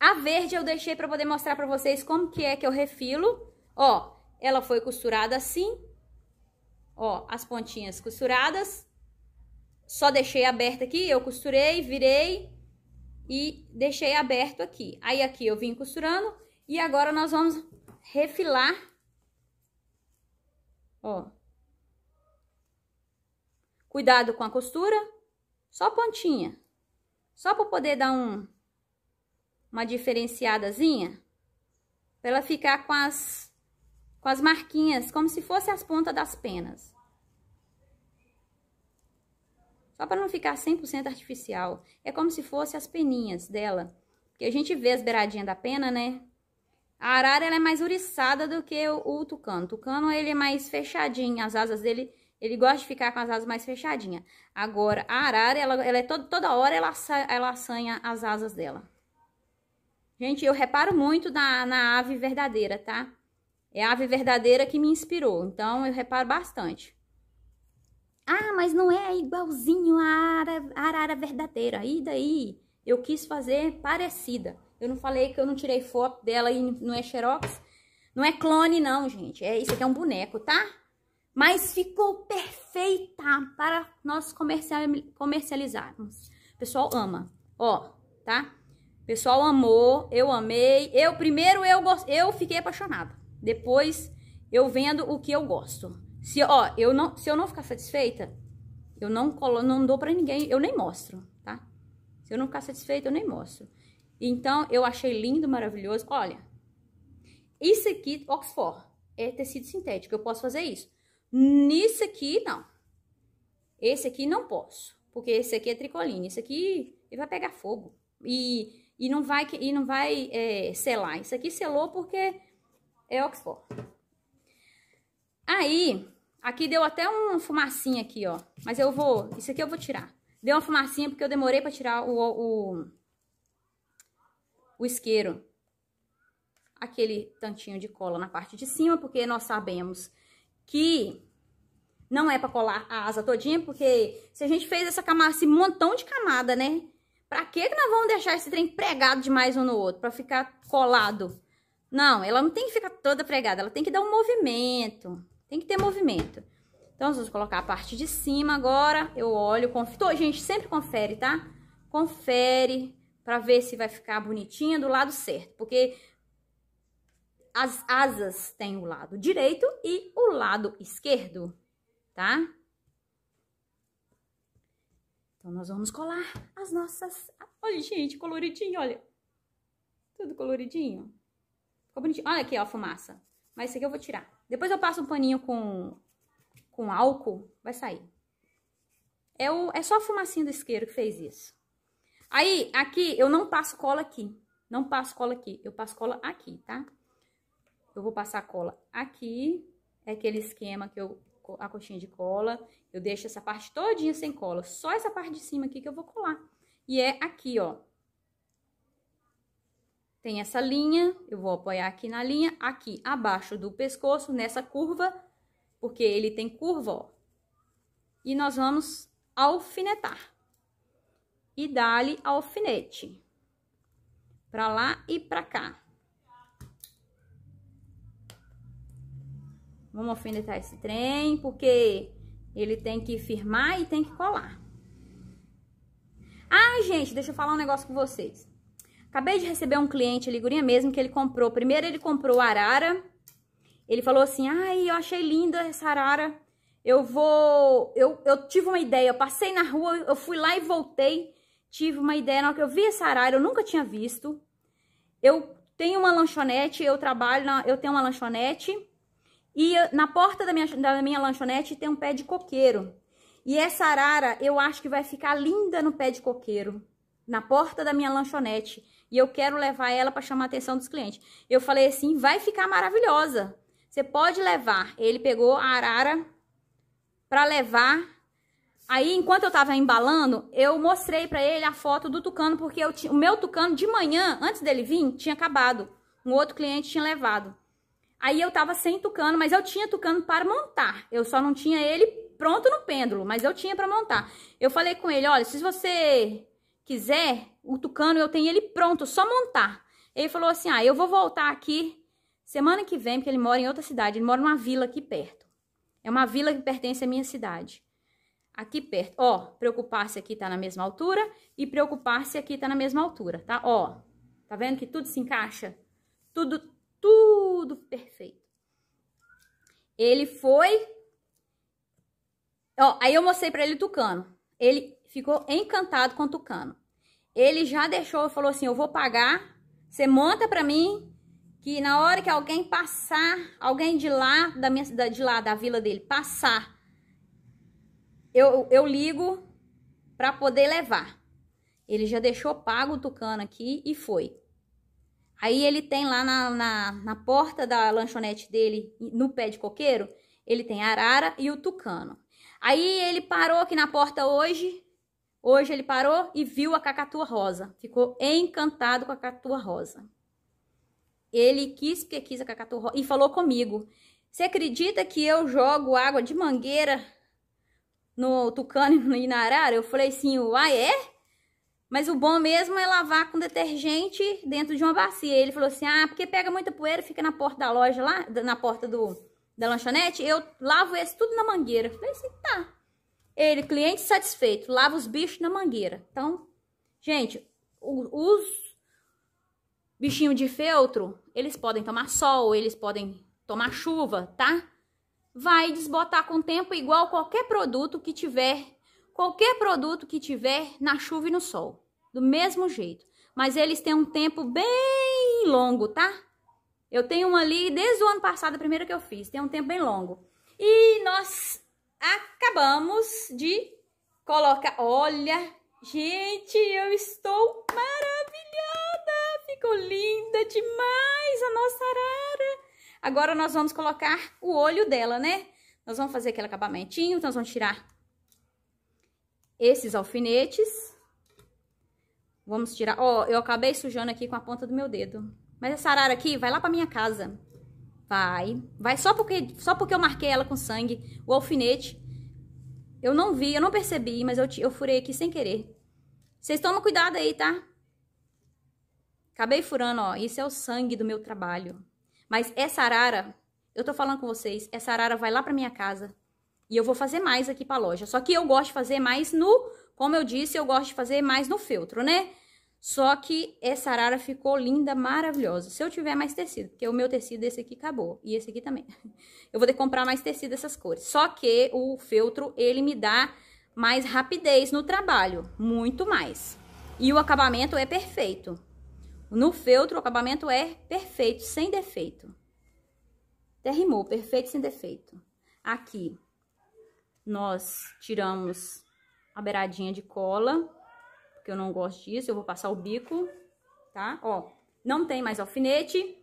A verde eu deixei pra poder mostrar pra vocês como que é que eu refilo. Ó, ela foi costurada assim. Ó, as pontinhas costuradas só deixei aberto aqui, eu costurei, virei e deixei aberto aqui. Aí aqui eu vim costurando e agora nós vamos refilar, ó. Cuidado com a costura, só pontinha, só para poder dar um, uma diferenciadazinha, para ela ficar com as, com as marquinhas, como se fosse as pontas das penas. só para não ficar 100% artificial. É como se fosse as peninhas dela, porque a gente vê as beiradinhas da pena, né? A arara ela é mais ouriçada do que o, o tucano. O tucano ele é mais fechadinho, as asas dele, ele gosta de ficar com as asas mais fechadinhas. Agora, a arara, ela, ela é todo, toda hora ela, ela assanha as asas dela. Gente, eu reparo muito na, na ave verdadeira, tá? É a ave verdadeira que me inspirou, então eu reparo bastante. Ah, mas não é igualzinho a arara, verdadeira. Aí daí eu quis fazer parecida. Eu não falei que eu não tirei foto dela e não é xerox. Não é clone não, gente. É Isso aqui é um boneco, tá? Mas ficou perfeita para nós comercializarmos. pessoal ama. Ó, tá? pessoal amou, eu amei. Eu primeiro eu, eu fiquei apaixonada. Depois eu vendo o que eu gosto. Se, ó, eu não, se eu não ficar satisfeita, eu não, colo, não dou para ninguém, eu nem mostro, tá? Se eu não ficar satisfeita, eu nem mostro. Então, eu achei lindo, maravilhoso. Olha, isso aqui, Oxford, é tecido sintético, eu posso fazer isso. Nisso aqui, não. Esse aqui, não posso. Porque esse aqui é tricoline, esse aqui, ele vai pegar fogo. E, e não vai, e não vai é, selar. Isso aqui selou porque é Oxford. Aí, Aqui deu até uma fumacinha aqui, ó. Mas eu vou... Isso aqui eu vou tirar. Deu uma fumacinha porque eu demorei pra tirar o... O, o isqueiro. Aquele tantinho de cola na parte de cima, porque nós sabemos que não é pra colar a asa todinha, porque se a gente fez essa camada, esse montão de camada, né? Pra que que nós vamos deixar esse trem pregado demais um no outro? Pra ficar colado? Não, ela não tem que ficar toda pregada, ela tem que dar um movimento. Tem que ter movimento. Então, nós vamos colocar a parte de cima agora. Eu olho, confiro. gente, sempre confere, tá? Confere pra ver se vai ficar bonitinha do lado certo. Porque as asas têm o lado direito e o lado esquerdo, tá? Então, nós vamos colar as nossas... Olha, gente, coloridinho, olha. Tudo coloridinho. Ficou bonitinho. Olha aqui, ó, a fumaça. Mas isso aqui eu vou tirar. Depois eu passo um paninho com, com álcool, vai sair. É, o, é só a fumacinha do isqueiro que fez isso. Aí, aqui, eu não passo cola aqui. Não passo cola aqui, eu passo cola aqui, tá? Eu vou passar cola aqui, é aquele esquema que eu... A coxinha de cola, eu deixo essa parte todinha sem cola. Só essa parte de cima aqui que eu vou colar. E é aqui, ó tem essa linha, eu vou apoiar aqui na linha, aqui abaixo do pescoço, nessa curva, porque ele tem curva, ó. E nós vamos alfinetar. E dá-lhe alfinete. Pra lá e pra cá. Vamos alfinetar esse trem, porque ele tem que firmar e tem que colar. Ah, gente, deixa eu falar um negócio com vocês. Acabei de receber um cliente ali, gurinha mesmo, que ele comprou. Primeiro ele comprou arara. Ele falou assim, ai, eu achei linda essa arara. Eu vou... Eu, eu tive uma ideia, eu passei na rua, eu fui lá e voltei. Tive uma ideia, na hora que eu vi essa arara, eu nunca tinha visto. Eu tenho uma lanchonete, eu trabalho, na, eu tenho uma lanchonete. E na porta da minha, da minha lanchonete tem um pé de coqueiro. E essa arara, eu acho que vai ficar linda no pé de coqueiro. Na porta da minha lanchonete e eu quero levar ela para chamar a atenção dos clientes. Eu falei assim, vai ficar maravilhosa. Você pode levar. Ele pegou a arara para levar. Aí, enquanto eu estava embalando, eu mostrei para ele a foto do tucano, porque eu o meu tucano de manhã, antes dele vir, tinha acabado. Um outro cliente tinha levado. Aí eu estava sem tucano, mas eu tinha tucano para montar. Eu só não tinha ele pronto no pêndulo, mas eu tinha para montar. Eu falei com ele, olha, se você quiser, o tucano eu tenho ele pronto, só montar. Ele falou assim: ah, eu vou voltar aqui semana que vem, porque ele mora em outra cidade, ele mora numa vila aqui perto. É uma vila que pertence à minha cidade. Aqui perto, ó, preocupar-se aqui tá na mesma altura e preocupar-se aqui tá na mesma altura, tá? Ó, tá vendo que tudo se encaixa? Tudo, tudo perfeito. Ele foi, ó, aí eu mostrei para ele o tucano. Ele ficou encantado com o Tucano. Ele já deixou, falou assim: Eu vou pagar, você monta para mim, que na hora que alguém passar, alguém de lá, da minha cidade, de lá, da vila dele, passar, eu, eu ligo para poder levar. Ele já deixou pago o Tucano aqui e foi. Aí ele tem lá na, na, na porta da lanchonete dele, no pé de coqueiro, ele tem a arara e o tucano. Aí ele parou aqui na porta hoje, Hoje ele parou e viu a cacatua rosa. Ficou encantado com a cacatua rosa. Ele quis porque quis a cacatua rosa e falou comigo. Você acredita que eu jogo água de mangueira no tucano e na arara? Eu falei assim, uai, é? Mas o bom mesmo é lavar com detergente dentro de uma bacia. Ele falou assim, ah, porque pega muita poeira, fica na porta da loja lá, na porta do, da lanchonete. Eu lavo esse tudo na mangueira. Eu falei assim, tá. Ele, cliente satisfeito, lava os bichos na mangueira. Então, gente, os bichinhos de feltro, eles podem tomar sol, eles podem tomar chuva, tá? Vai desbotar com o tempo igual qualquer produto que tiver, qualquer produto que tiver na chuva e no sol, do mesmo jeito. Mas eles têm um tempo bem longo, tá? Eu tenho uma ali desde o ano passado, a primeira que eu fiz, tem um tempo bem longo. E nós acabamos de colocar. Olha, gente, eu estou maravilhada! Ficou linda demais a nossa arara. Agora nós vamos colocar o olho dela, né? Nós vamos fazer aquele acabamentinho, nós vamos tirar esses alfinetes. Vamos tirar... Ó, eu acabei sujando aqui com a ponta do meu dedo. Mas essa arara aqui vai lá pra minha casa. Vai. Vai só porque, só porque eu marquei ela com sangue. O alfinete. Eu não vi, eu não percebi, mas eu, eu furei aqui sem querer. Vocês tomam cuidado aí, tá? Acabei furando, ó. Isso é o sangue do meu trabalho. Mas essa arara, eu tô falando com vocês, essa arara vai lá pra minha casa. E eu vou fazer mais aqui pra loja. Só que eu gosto de fazer mais no... Como eu disse, eu gosto de fazer mais no feltro, né? Só que essa arara ficou linda, maravilhosa. Se eu tiver mais tecido, porque o meu tecido, esse aqui, acabou. E esse aqui também. [laughs] Eu vou ter que comprar mais tecido dessas cores. Só que o feltro, ele me dá mais rapidez no trabalho. Muito mais. E o acabamento é perfeito. No feltro, o acabamento é perfeito, sem defeito. Até rimou, perfeito, sem defeito. Aqui, nós tiramos a beiradinha de cola porque eu não gosto disso, eu vou passar o bico, tá? Ó, não tem mais alfinete.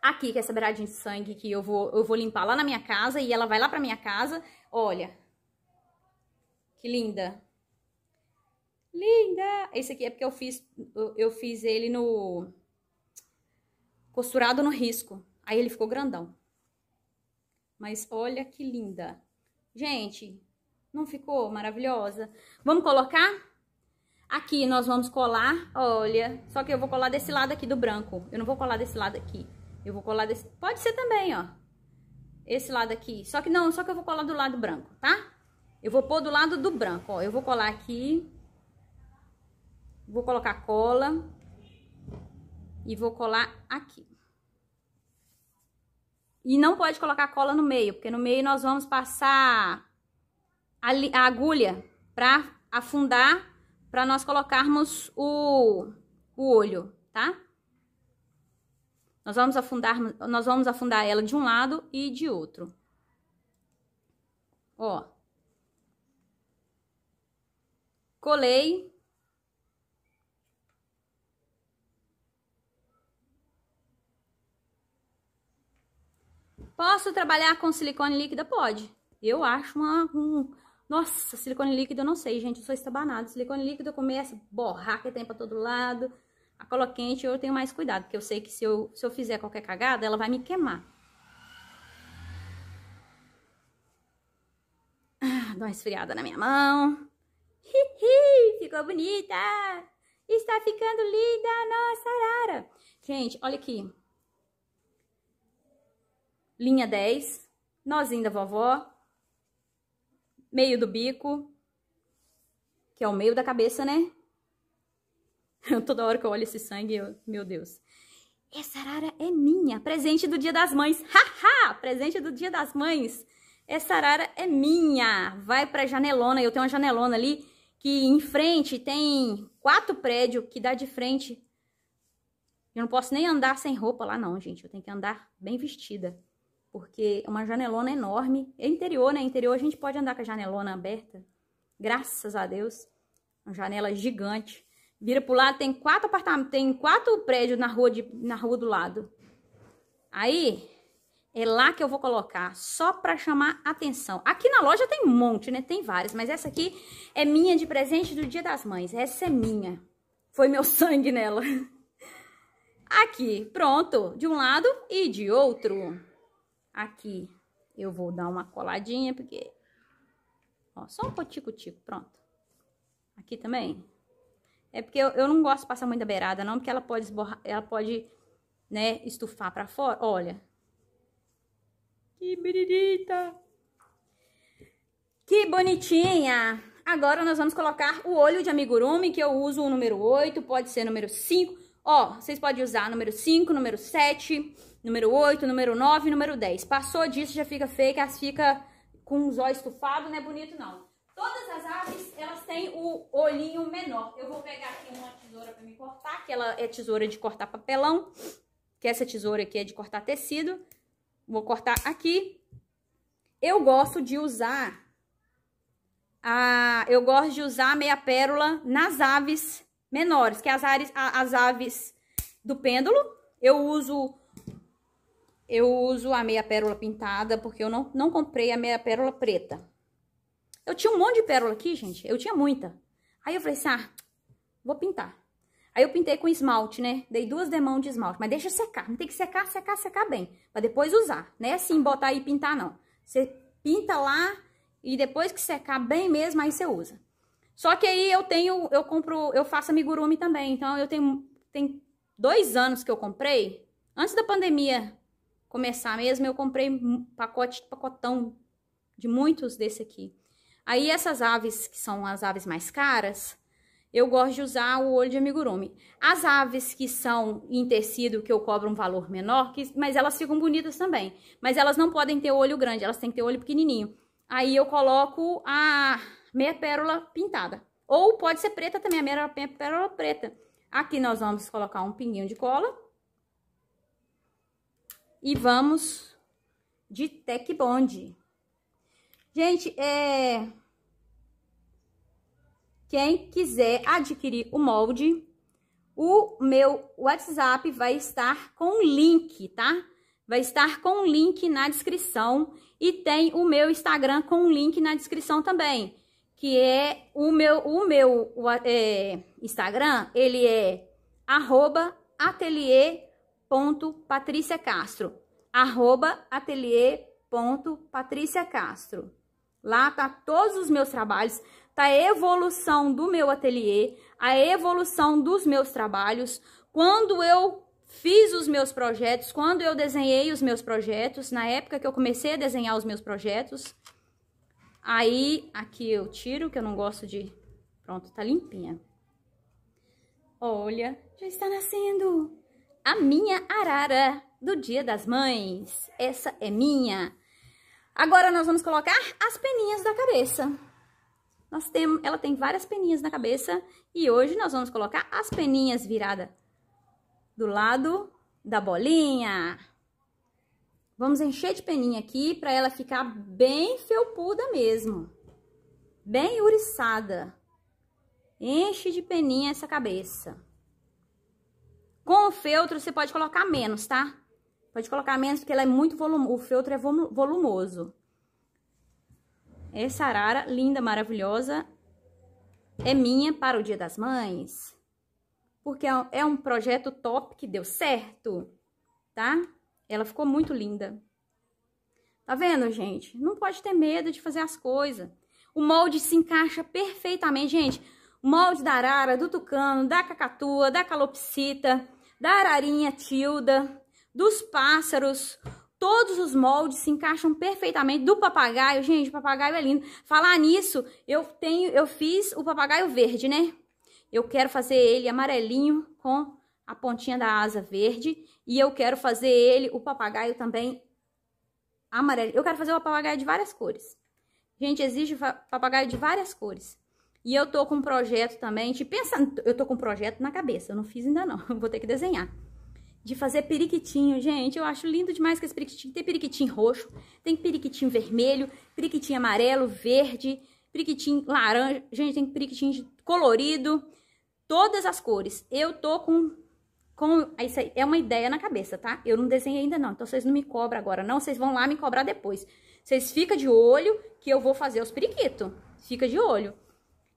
Aqui, que é essa beiradinha de sangue que eu vou, eu vou limpar lá na minha casa e ela vai lá pra minha casa. Olha, que linda. Linda! Esse aqui é porque eu fiz, eu, eu fiz ele no... Costurado no risco. Aí ele ficou grandão. Mas olha que linda. Gente, não ficou maravilhosa? Vamos colocar? Aqui nós vamos colar, olha, só que eu vou colar desse lado aqui do branco. Eu não vou colar desse lado aqui. Eu vou colar desse, pode ser também, ó. Esse lado aqui, só que não, só que eu vou colar do lado branco, tá? Eu vou pôr do lado do branco, ó. Eu vou colar aqui. Vou colocar cola. E vou colar aqui. E não pode colocar cola no meio, porque no meio nós vamos passar a, a agulha pra afundar para nós colocarmos o, o olho, tá? Nós vamos, afundar, nós vamos afundar ela de um lado e de outro. Ó. Colei. Posso trabalhar com silicone líquida? Pode. Eu acho uma, um, nossa, silicone líquido eu não sei, gente, eu sou estabanada. Silicone líquido começa a borrar que tem pra todo lado. A cola quente eu tenho mais cuidado, porque eu sei que se eu, se eu fizer qualquer cagada, ela vai me queimar. Ah, dá uma esfriada na minha mão. ficou bonita! Está ficando linda, nossa arara! Gente, olha aqui. Linha 10, nozinho da vovó, meio do bico, que é o meio da cabeça, né? [laughs] Toda hora que eu olho esse sangue, eu... meu Deus. Essa arara é minha, presente do Dia das Mães. [laughs] Haha, presente do Dia das Mães. Essa arara é minha. Vai pra janelona, eu tenho uma janelona ali que em frente tem quatro prédios que dá de frente. Eu não posso nem andar sem roupa lá não, gente. Eu tenho que andar bem vestida porque é uma janelona enorme. É interior, né? Interior a gente pode andar com a janelona aberta, graças a Deus. Uma janela gigante. Vira pro lado, tem quatro apartamentos, tem quatro prédios na rua, de, na rua do lado. Aí, é lá que eu vou colocar, só para chamar atenção. Aqui na loja tem um monte, né? Tem várias, mas essa aqui é minha de presente do Dia das Mães. Essa é minha. Foi meu [laughs] sangue nela. Aqui, pronto. De um lado e de outro. Aqui eu vou dar uma coladinha, porque... Ó, só um potico-tico, pronto. Aqui também. É porque eu, eu não gosto de passar muita beirada, não, porque ela pode esborrar, ela pode, né, estufar pra fora. Olha. Que birita! Que bonitinha! Agora nós vamos colocar o olho de amigurumi, que eu uso o número 8, pode ser número 5. Ó, vocês podem usar número 5, número 7 número 8, número 9 número 10. Passou disso, já fica fake, as fica com os olhos estufados, não é bonito não. Todas as aves, elas têm o olhinho menor. Eu vou pegar aqui uma tesoura para me cortar, que ela é tesoura de cortar papelão, que essa tesoura aqui é de cortar tecido. Vou cortar aqui. Eu gosto de usar a, eu gosto de usar a meia pérola nas aves menores, que as, ares, as aves do pêndulo. Eu uso eu uso a meia pérola pintada, porque eu não, não comprei a meia pérola preta. Eu tinha um monte de pérola aqui, gente. Eu tinha muita. Aí eu falei assim, ah, vou pintar. Aí eu pintei com esmalte, né? Dei duas demãos de esmalte. Mas deixa secar. Não tem que secar, secar, secar bem. Pra depois usar. Não é assim, botar e pintar, não. Você pinta lá e depois que secar bem mesmo, aí você usa. Só que aí eu tenho, eu compro, eu faço amigurumi também. Então, eu tenho, tem dois anos que eu comprei. Antes da pandemia começar mesmo, eu comprei um pacote, pacotão de muitos desse aqui. Aí essas aves, que são as aves mais caras, eu gosto de usar o olho de amigurumi. As aves que são em tecido, que eu cobro um valor menor, que, mas elas ficam bonitas também. Mas elas não podem ter olho grande, elas têm que ter olho pequenininho. Aí eu coloco a meia pérola pintada. Ou pode ser preta também, a meia pérola preta. Aqui nós vamos colocar um pinguinho de cola e vamos de Tech Bond. Gente, é... Quem quiser adquirir o molde, o meu WhatsApp vai estar com o link, tá? Vai estar com o link na descrição e tem o meu Instagram com o link na descrição também, que é o meu o meu é, Instagram, ele é arroba ateliê Castro arroba Castro Lá tá todos os meus trabalhos, tá a evolução do meu ateliê, a evolução dos meus trabalhos, quando eu fiz os meus projetos, quando eu desenhei os meus projetos, na época que eu comecei a desenhar os meus projetos. Aí, aqui eu tiro, que eu não gosto de... Pronto, tá limpinha. Olha, já está nascendo! a minha arara do Dia das Mães. Essa é minha. Agora nós vamos colocar as peninhas da cabeça. Nós temos, ela tem várias peninhas na cabeça e hoje nós vamos colocar as peninhas virada do lado da bolinha. Vamos encher de peninha aqui para ela ficar bem felpuda mesmo. Bem ouriçada. Enche de peninha essa cabeça. Com o feltro, você pode colocar menos, tá? Pode colocar menos, porque ela é muito volumoso. O feltro é volumoso. Essa arara, linda, maravilhosa, é minha para o Dia das Mães. Porque é, é um projeto top que deu certo, tá? Ela ficou muito linda. Tá vendo, gente? Não pode ter medo de fazer as coisas. O molde se encaixa perfeitamente, gente. O molde da arara, do tucano, da cacatua, da calopsita, da ararinha tilda, dos pássaros. Todos os moldes se encaixam perfeitamente. Do papagaio, gente, o papagaio é lindo. Falar nisso, eu tenho, eu fiz o papagaio verde, né? Eu quero fazer ele amarelinho com a pontinha da asa verde. E eu quero fazer ele, o papagaio também amarelo. Eu quero fazer o papagaio de várias cores. Gente, existe papagaio de várias cores. E eu tô com um projeto também, de pensando, eu tô com um projeto na cabeça, eu não fiz ainda não, [laughs] vou ter que desenhar. De fazer periquitinho, gente, eu acho lindo demais que esse periquitinho, tem periquitinho roxo, tem periquitinho vermelho, periquitinho amarelo, verde, periquitinho laranja, gente, tem periquitinho colorido, todas as cores. Eu tô com, com, isso aí é uma ideia na cabeça, tá? Eu não desenhei ainda não, então vocês não me cobram agora não, vocês vão lá me cobrar depois. Vocês ficam de olho que eu vou fazer os periquitos, fica de olho.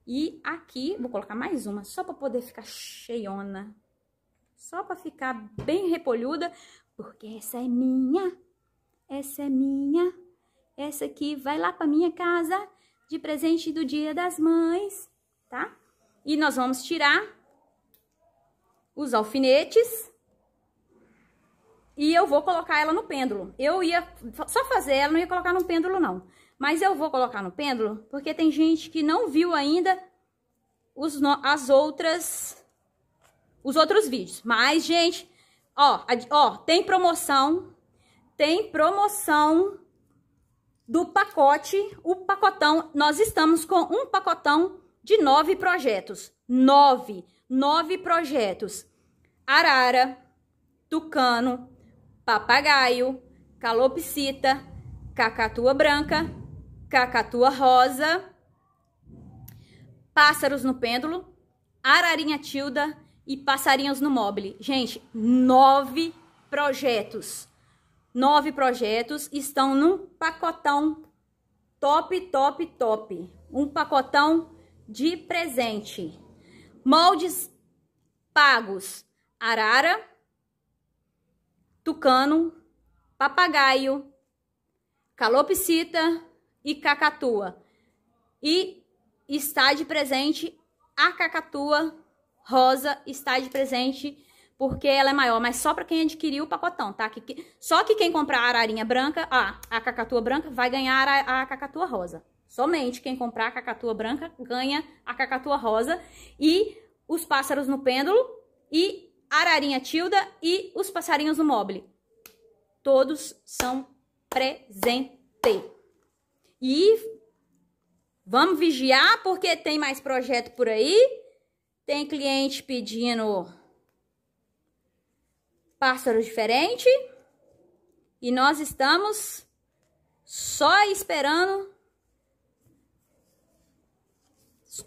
E aqui, vou colocar mais uma, só para poder ficar cheiona. Só para ficar bem repolhuda, porque essa é minha. Essa é minha. Essa aqui vai lá para minha casa de presente do Dia das Mães, tá? E nós vamos tirar os alfinetes. E eu vou colocar ela no pêndulo. Eu ia só fazer ela, não ia colocar no pêndulo, não. Mas eu vou colocar no pêndulo, porque tem gente que não viu ainda os, as outras, os outros vídeos. Mas, gente, ó, ó, tem promoção, tem promoção do pacote, o pacotão, nós estamos com um pacotão de nove projetos. Nove, nove projetos. Arara, tucano, papagaio, calopsita, cacatua branca cacatua rosa, pássaros no pêndulo, ararinha tilda e passarinhos no mobile. Gente, nove projetos. Nove projetos estão num pacotão top, top, top. Um pacotão de presente. Moldes pagos. Arara, tucano, papagaio, calopsita, e cacatua. E está de presente a cacatua rosa, está de presente porque ela é maior, mas só para quem adquiriu o pacotão, tá? Que, que, só que quem comprar a ararinha branca, ah, a, a cacatua branca, vai ganhar a, a cacatua rosa. Somente quem comprar a cacatua branca ganha a cacatua rosa e os pássaros no pêndulo e ararinha tilda e os passarinhos no mobile. Todos são presentes e vamos vigiar porque tem mais projeto por aí. Tem cliente pedindo pássaros diferentes. E nós estamos só esperando.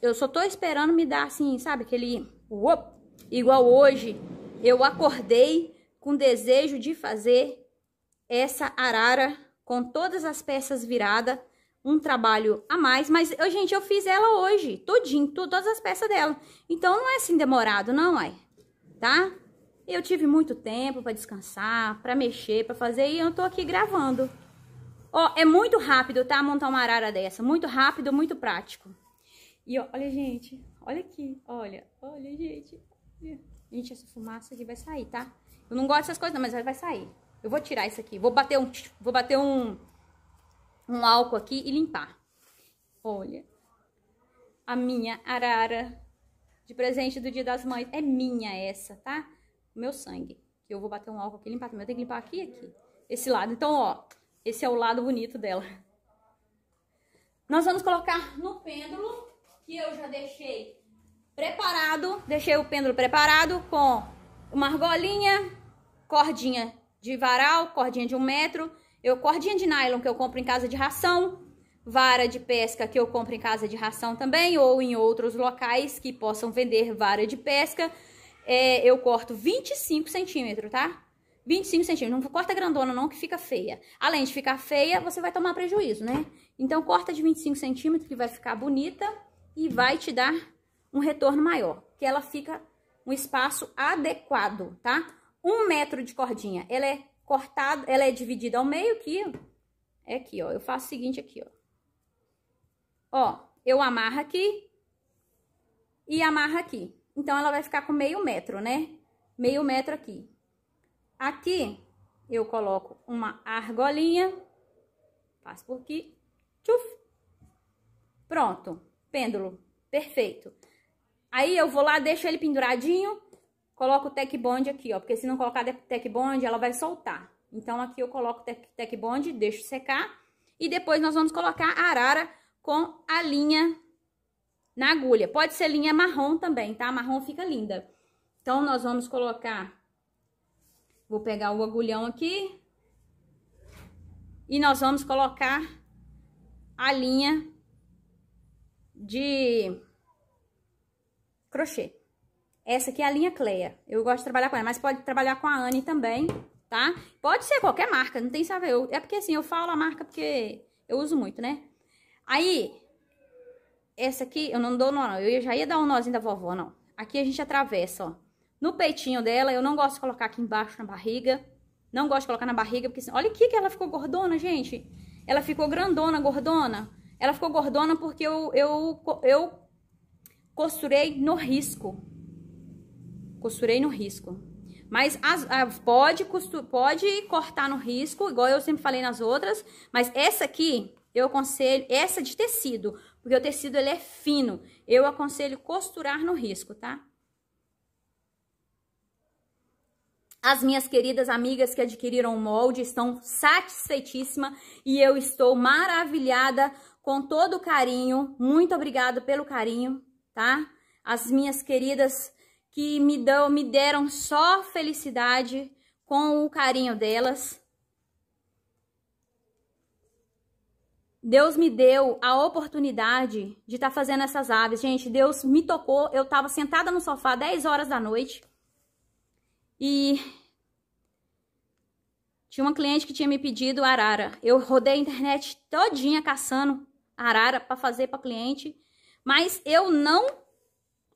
Eu só tô esperando me dar assim, sabe? Aquele. Uop, igual hoje. Eu acordei com desejo de fazer essa arara com todas as peças viradas um trabalho a mais, mas, eu, gente, eu fiz ela hoje, todinho, todas as peças dela. Então, não é assim demorado, não, é, tá? Eu tive muito tempo para descansar, para mexer, para fazer, e eu tô aqui gravando. Ó, é muito rápido, tá? Montar uma arara dessa, muito rápido, muito prático. E ó, olha, gente, olha aqui, olha, olha, gente. Gente, essa fumaça aqui vai sair, tá? Eu não gosto dessas coisas, não, mas vai sair. Eu vou tirar isso aqui, vou bater um, vou bater um um álcool aqui e limpar. Olha, a minha arara de presente do Dia das Mães é minha essa, tá? Meu sangue. Eu vou bater um álcool aqui e limpar também. Eu tenho que limpar aqui e aqui. Esse lado. Então, ó, esse é o lado bonito dela. Nós vamos colocar no pêndulo, que eu já deixei preparado. Deixei o pêndulo preparado com uma argolinha, cordinha de varal, cordinha de um metro, eu cordinha de nylon que eu compro em casa de ração, vara de pesca que eu compro em casa de ração também, ou em outros locais que possam vender vara de pesca, é, eu corto 25 centímetros, tá? 25 centímetros. Não corta grandona não, que fica feia. Além de ficar feia, você vai tomar prejuízo, né? Então, corta de 25 centímetros, que vai ficar bonita e vai te dar um retorno maior. Que ela fica um espaço adequado, tá? Um metro de cordinha. Ela é cortado ela é dividida ao meio aqui, é aqui, ó. Eu faço o seguinte aqui, ó. Ó, eu amarro aqui e amarro aqui. Então, ela vai ficar com meio metro, né? Meio metro aqui. Aqui, eu coloco uma argolinha, passo por aqui, tchuf. Pronto, pêndulo, perfeito. Aí, eu vou lá, deixo ele penduradinho coloco o tech bond aqui, ó, porque se não colocar tech bond, ela vai soltar. Então, aqui eu coloco tech, tech bond, deixo secar. E depois nós vamos colocar a arara com a linha na agulha. Pode ser linha marrom também, tá? Marrom fica linda. Então, nós vamos colocar... Vou pegar o agulhão aqui. E nós vamos colocar a linha de crochê. Essa aqui é a linha Cleia. Eu gosto de trabalhar com ela, mas pode trabalhar com a Anne também, tá? Pode ser qualquer marca, não tem saber. é porque assim, eu falo a marca porque eu uso muito, né? Aí, essa aqui, eu não dou nó, não. Eu já ia dar um nozinho da vovó, não. Aqui a gente atravessa, ó. No peitinho dela, eu não gosto de colocar aqui embaixo na barriga. Não gosto de colocar na barriga, porque assim, olha aqui que ela ficou gordona, gente. Ela ficou grandona, gordona. Ela ficou gordona porque eu, eu, eu costurei no risco. Costurei no risco. Mas as, ah, pode, pode cortar no risco, igual eu sempre falei nas outras. Mas essa aqui, eu aconselho, essa de tecido, porque o tecido ele é fino. Eu aconselho costurar no risco, tá? As minhas queridas amigas que adquiriram o molde estão satisfeitíssimas e eu estou maravilhada com todo o carinho. Muito obrigada pelo carinho, tá? As minhas queridas que me, dão, me deram só felicidade com o carinho delas. Deus me deu a oportunidade de estar tá fazendo essas aves. Gente, Deus me tocou. Eu estava sentada no sofá 10 horas da noite. E tinha uma cliente que tinha me pedido arara. Eu rodei a internet todinha caçando arara para fazer para cliente, mas eu não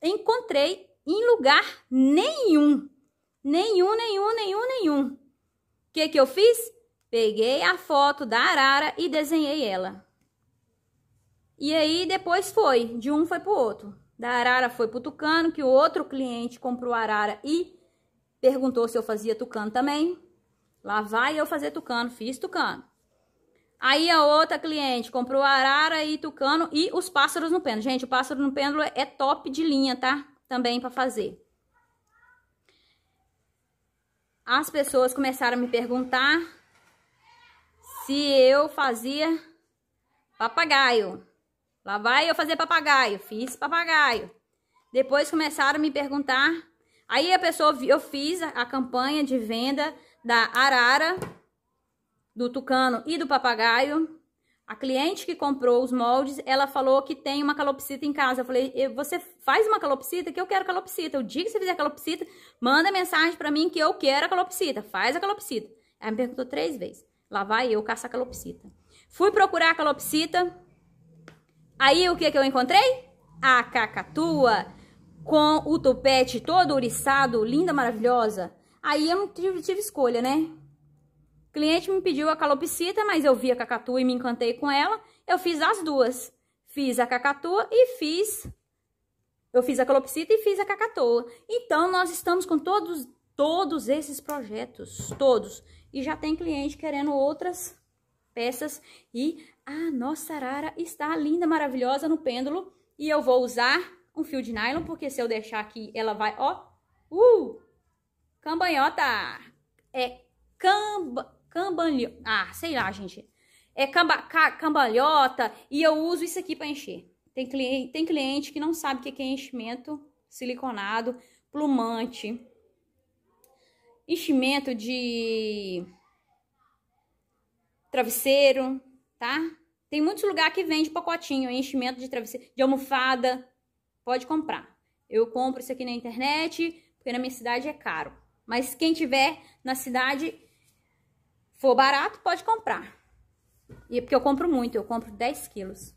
encontrei em lugar nenhum. Nenhum, nenhum, nenhum, nenhum. O que, que eu fiz? Peguei a foto da arara e desenhei ela. E aí depois foi, de um foi pro outro. Da arara foi pro tucano, que o outro cliente comprou arara e perguntou se eu fazia tucano também. Lá vai eu fazer tucano, fiz tucano. Aí a outra cliente comprou arara e tucano e os pássaros no pêndulo. Gente, o pássaro no pêndulo é top de linha, tá? também para fazer. As pessoas começaram a me perguntar se eu fazia papagaio. Lá vai eu fazer papagaio. Fiz papagaio. Depois começaram a me perguntar. Aí a pessoa, eu fiz a, a campanha de venda da arara, do tucano e do papagaio. A cliente que comprou os moldes, ela falou que tem uma calopsita em casa. Eu falei, você faz uma calopsita que eu quero calopsita. Eu digo que você fizer calopsita, manda mensagem para mim que eu quero a calopsita. Faz a calopsita. Ela me perguntou três vezes. Lá vai eu caçar a calopsita. Fui procurar a calopsita. Aí o que, que eu encontrei? A cacatua com o tupete todo ouriçado, linda, maravilhosa. Aí eu não tive, tive escolha, né? cliente me pediu a calopsita, mas eu vi a cacatua e me encantei com ela. Eu fiz as duas. Fiz a cacatua e fiz... Eu fiz a calopsita e fiz a cacatua. Então, nós estamos com todos, todos esses projetos, todos. E já tem cliente querendo outras peças. E a nossa arara está linda, maravilhosa no pêndulo. E eu vou usar um fio de nylon, porque se eu deixar aqui, ela vai, ó, uh, cambanhota. É camba, cambalho... Ah, sei lá, gente. É camba... cambalhota e eu uso isso aqui para encher. Tem cliente, tem cliente que não sabe o que é enchimento siliconado, plumante, enchimento de travesseiro, tá? Tem muitos lugares que vende pacotinho, enchimento de travesseiro, de almofada. Pode comprar. Eu compro isso aqui na internet, porque na minha cidade é caro. Mas quem tiver na cidade, For barato, pode comprar. E é porque eu compro muito, eu compro 10 quilos.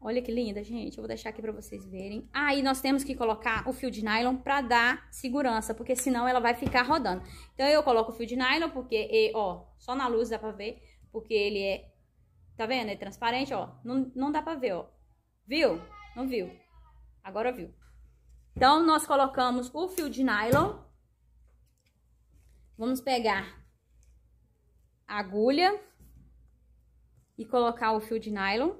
Olha que linda, gente. Eu vou deixar aqui pra vocês verem. Aí ah, nós temos que colocar o fio de nylon pra dar segurança, porque senão ela vai ficar rodando. Então eu coloco o fio de nylon, porque, ó, só na luz dá pra ver, porque ele é, tá vendo? É transparente, ó. Não, não dá pra ver, ó. Viu? Não viu. Agora viu. Então, nós colocamos o fio de nylon. Vamos pegar a agulha e colocar o fio de nylon.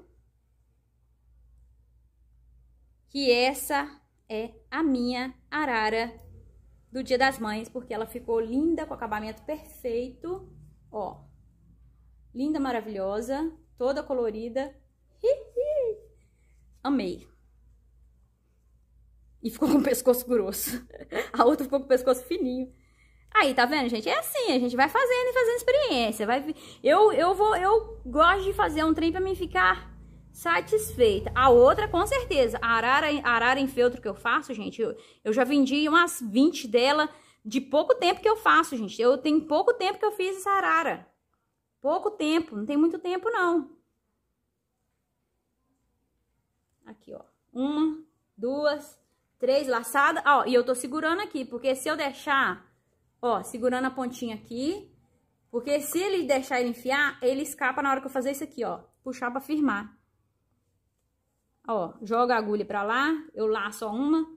E essa é a minha arara do Dia das Mães, porque ela ficou linda, com acabamento perfeito, ó. Linda, maravilhosa, toda colorida. Amei. E ficou com o pescoço grosso. [laughs] A outra ficou com o pescoço fininho. Aí, tá vendo, gente? É assim, a gente vai fazendo e fazendo experiência. Vai... Eu, eu, vou, eu gosto de fazer um trem pra mim ficar satisfeita. A outra, com certeza, a arara, arara em feltro que eu faço, gente, eu, eu já vendi umas 20 dela de pouco tempo que eu faço, gente. Eu tenho pouco tempo que eu fiz essa arara. Pouco tempo, não tem muito tempo, não. Aqui, ó. Uma, duas, três laçadas. Ó, e eu tô segurando aqui, porque se eu deixar Ó, segurando a pontinha aqui. Porque se ele deixar ele enfiar, ele escapa na hora que eu fazer isso aqui, ó. Puxar pra firmar. Ó, joga a agulha pra lá. Eu laço, ó, uma.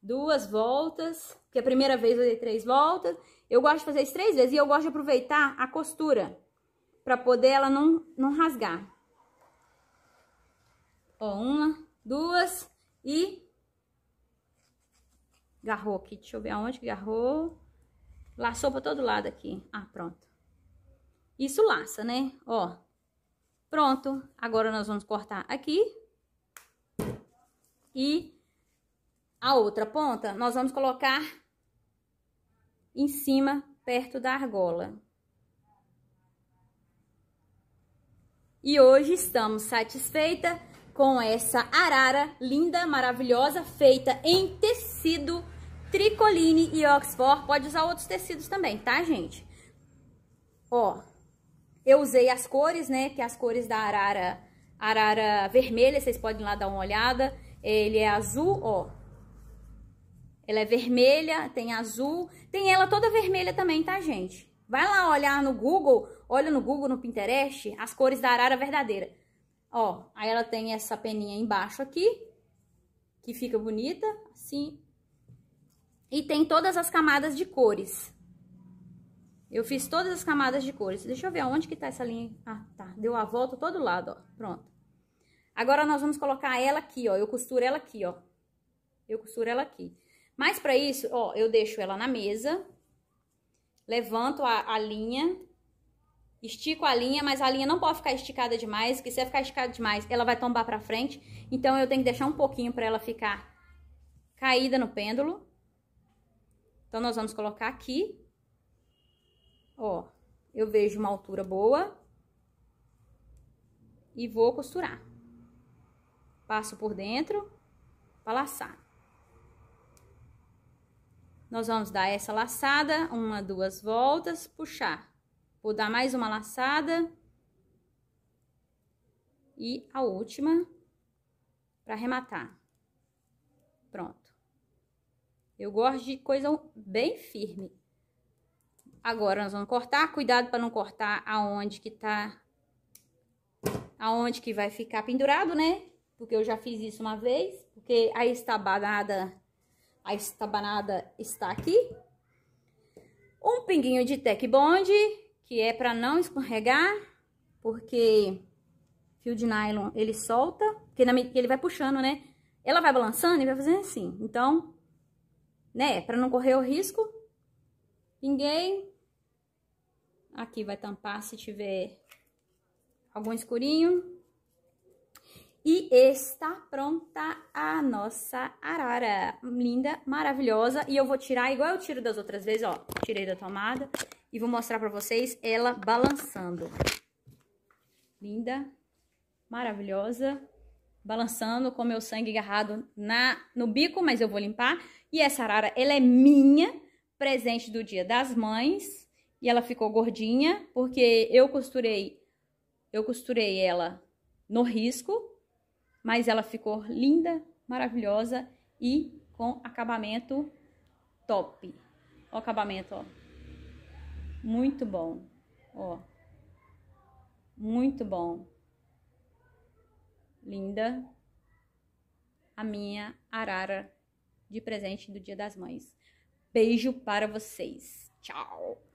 Duas voltas. Porque a primeira vez eu dei três voltas. Eu gosto de fazer isso três vezes. E eu gosto de aproveitar a costura. Pra poder ela não, não rasgar. Ó, uma, duas e... Garrou aqui. Deixa eu ver aonde que garrou. Laçou pra todo lado aqui. Ah, pronto. Isso laça, né? Ó. Pronto. Agora nós vamos cortar aqui. E a outra ponta nós vamos colocar em cima, perto da argola. E hoje estamos satisfeitas com essa arara linda, maravilhosa, feita em tecido tricoline e oxford, pode usar outros tecidos também, tá, gente? Ó, eu usei as cores, né, que é as cores da arara, arara vermelha, vocês podem lá dar uma olhada. Ele é azul, ó. Ela é vermelha, tem azul, tem ela toda vermelha também, tá, gente? Vai lá olhar no Google, olha no Google, no Pinterest, as cores da arara verdadeira. Ó, aí ela tem essa peninha embaixo aqui, que fica bonita, assim, e tem todas as camadas de cores. Eu fiz todas as camadas de cores. Deixa eu ver aonde que tá essa linha. Ah, tá. Deu a volta todo lado, ó. Pronto. Agora, nós vamos colocar ela aqui, ó. Eu costuro ela aqui, ó. Eu costuro ela aqui. Mas, pra isso, ó, eu deixo ela na mesa. Levanto a, a linha. Estico a linha, mas a linha não pode ficar esticada demais. Porque se ela ficar esticada demais, ela vai tombar pra frente. Então, eu tenho que deixar um pouquinho pra ela ficar caída no pêndulo. Então, nós vamos colocar aqui. Ó, eu vejo uma altura boa. E vou costurar. Passo por dentro para laçar. Nós vamos dar essa laçada, uma, duas voltas, puxar. Vou dar mais uma laçada. E a última para arrematar. Pronto. Eu gosto de coisa bem firme. Agora nós vamos cortar, cuidado para não cortar aonde que tá aonde que vai ficar pendurado, né? Porque eu já fiz isso uma vez, porque a estabanada a estabanada está aqui. Um pinguinho de tech Bond, que é para não escorregar, porque fio de nylon ele solta, porque ele vai puxando, né? Ela vai balançando e vai fazendo assim. Então, né? Para não correr o risco, ninguém Aqui vai tampar se tiver algum escurinho. E está pronta a nossa arara. Linda, maravilhosa. E eu vou tirar, igual eu tiro das outras vezes, ó. Tirei da tomada e vou mostrar pra vocês ela balançando. Linda, maravilhosa balançando com meu sangue agarrado na, no bico, mas eu vou limpar. E essa arara, ela é minha, presente do dia das mães. E ela ficou gordinha, porque eu costurei, eu costurei ela no risco, mas ela ficou linda, maravilhosa e com acabamento top. Ó o acabamento, ó. Muito bom, ó. Muito bom linda, a minha arara de presente do Dia das Mães. Beijo para vocês. Tchau!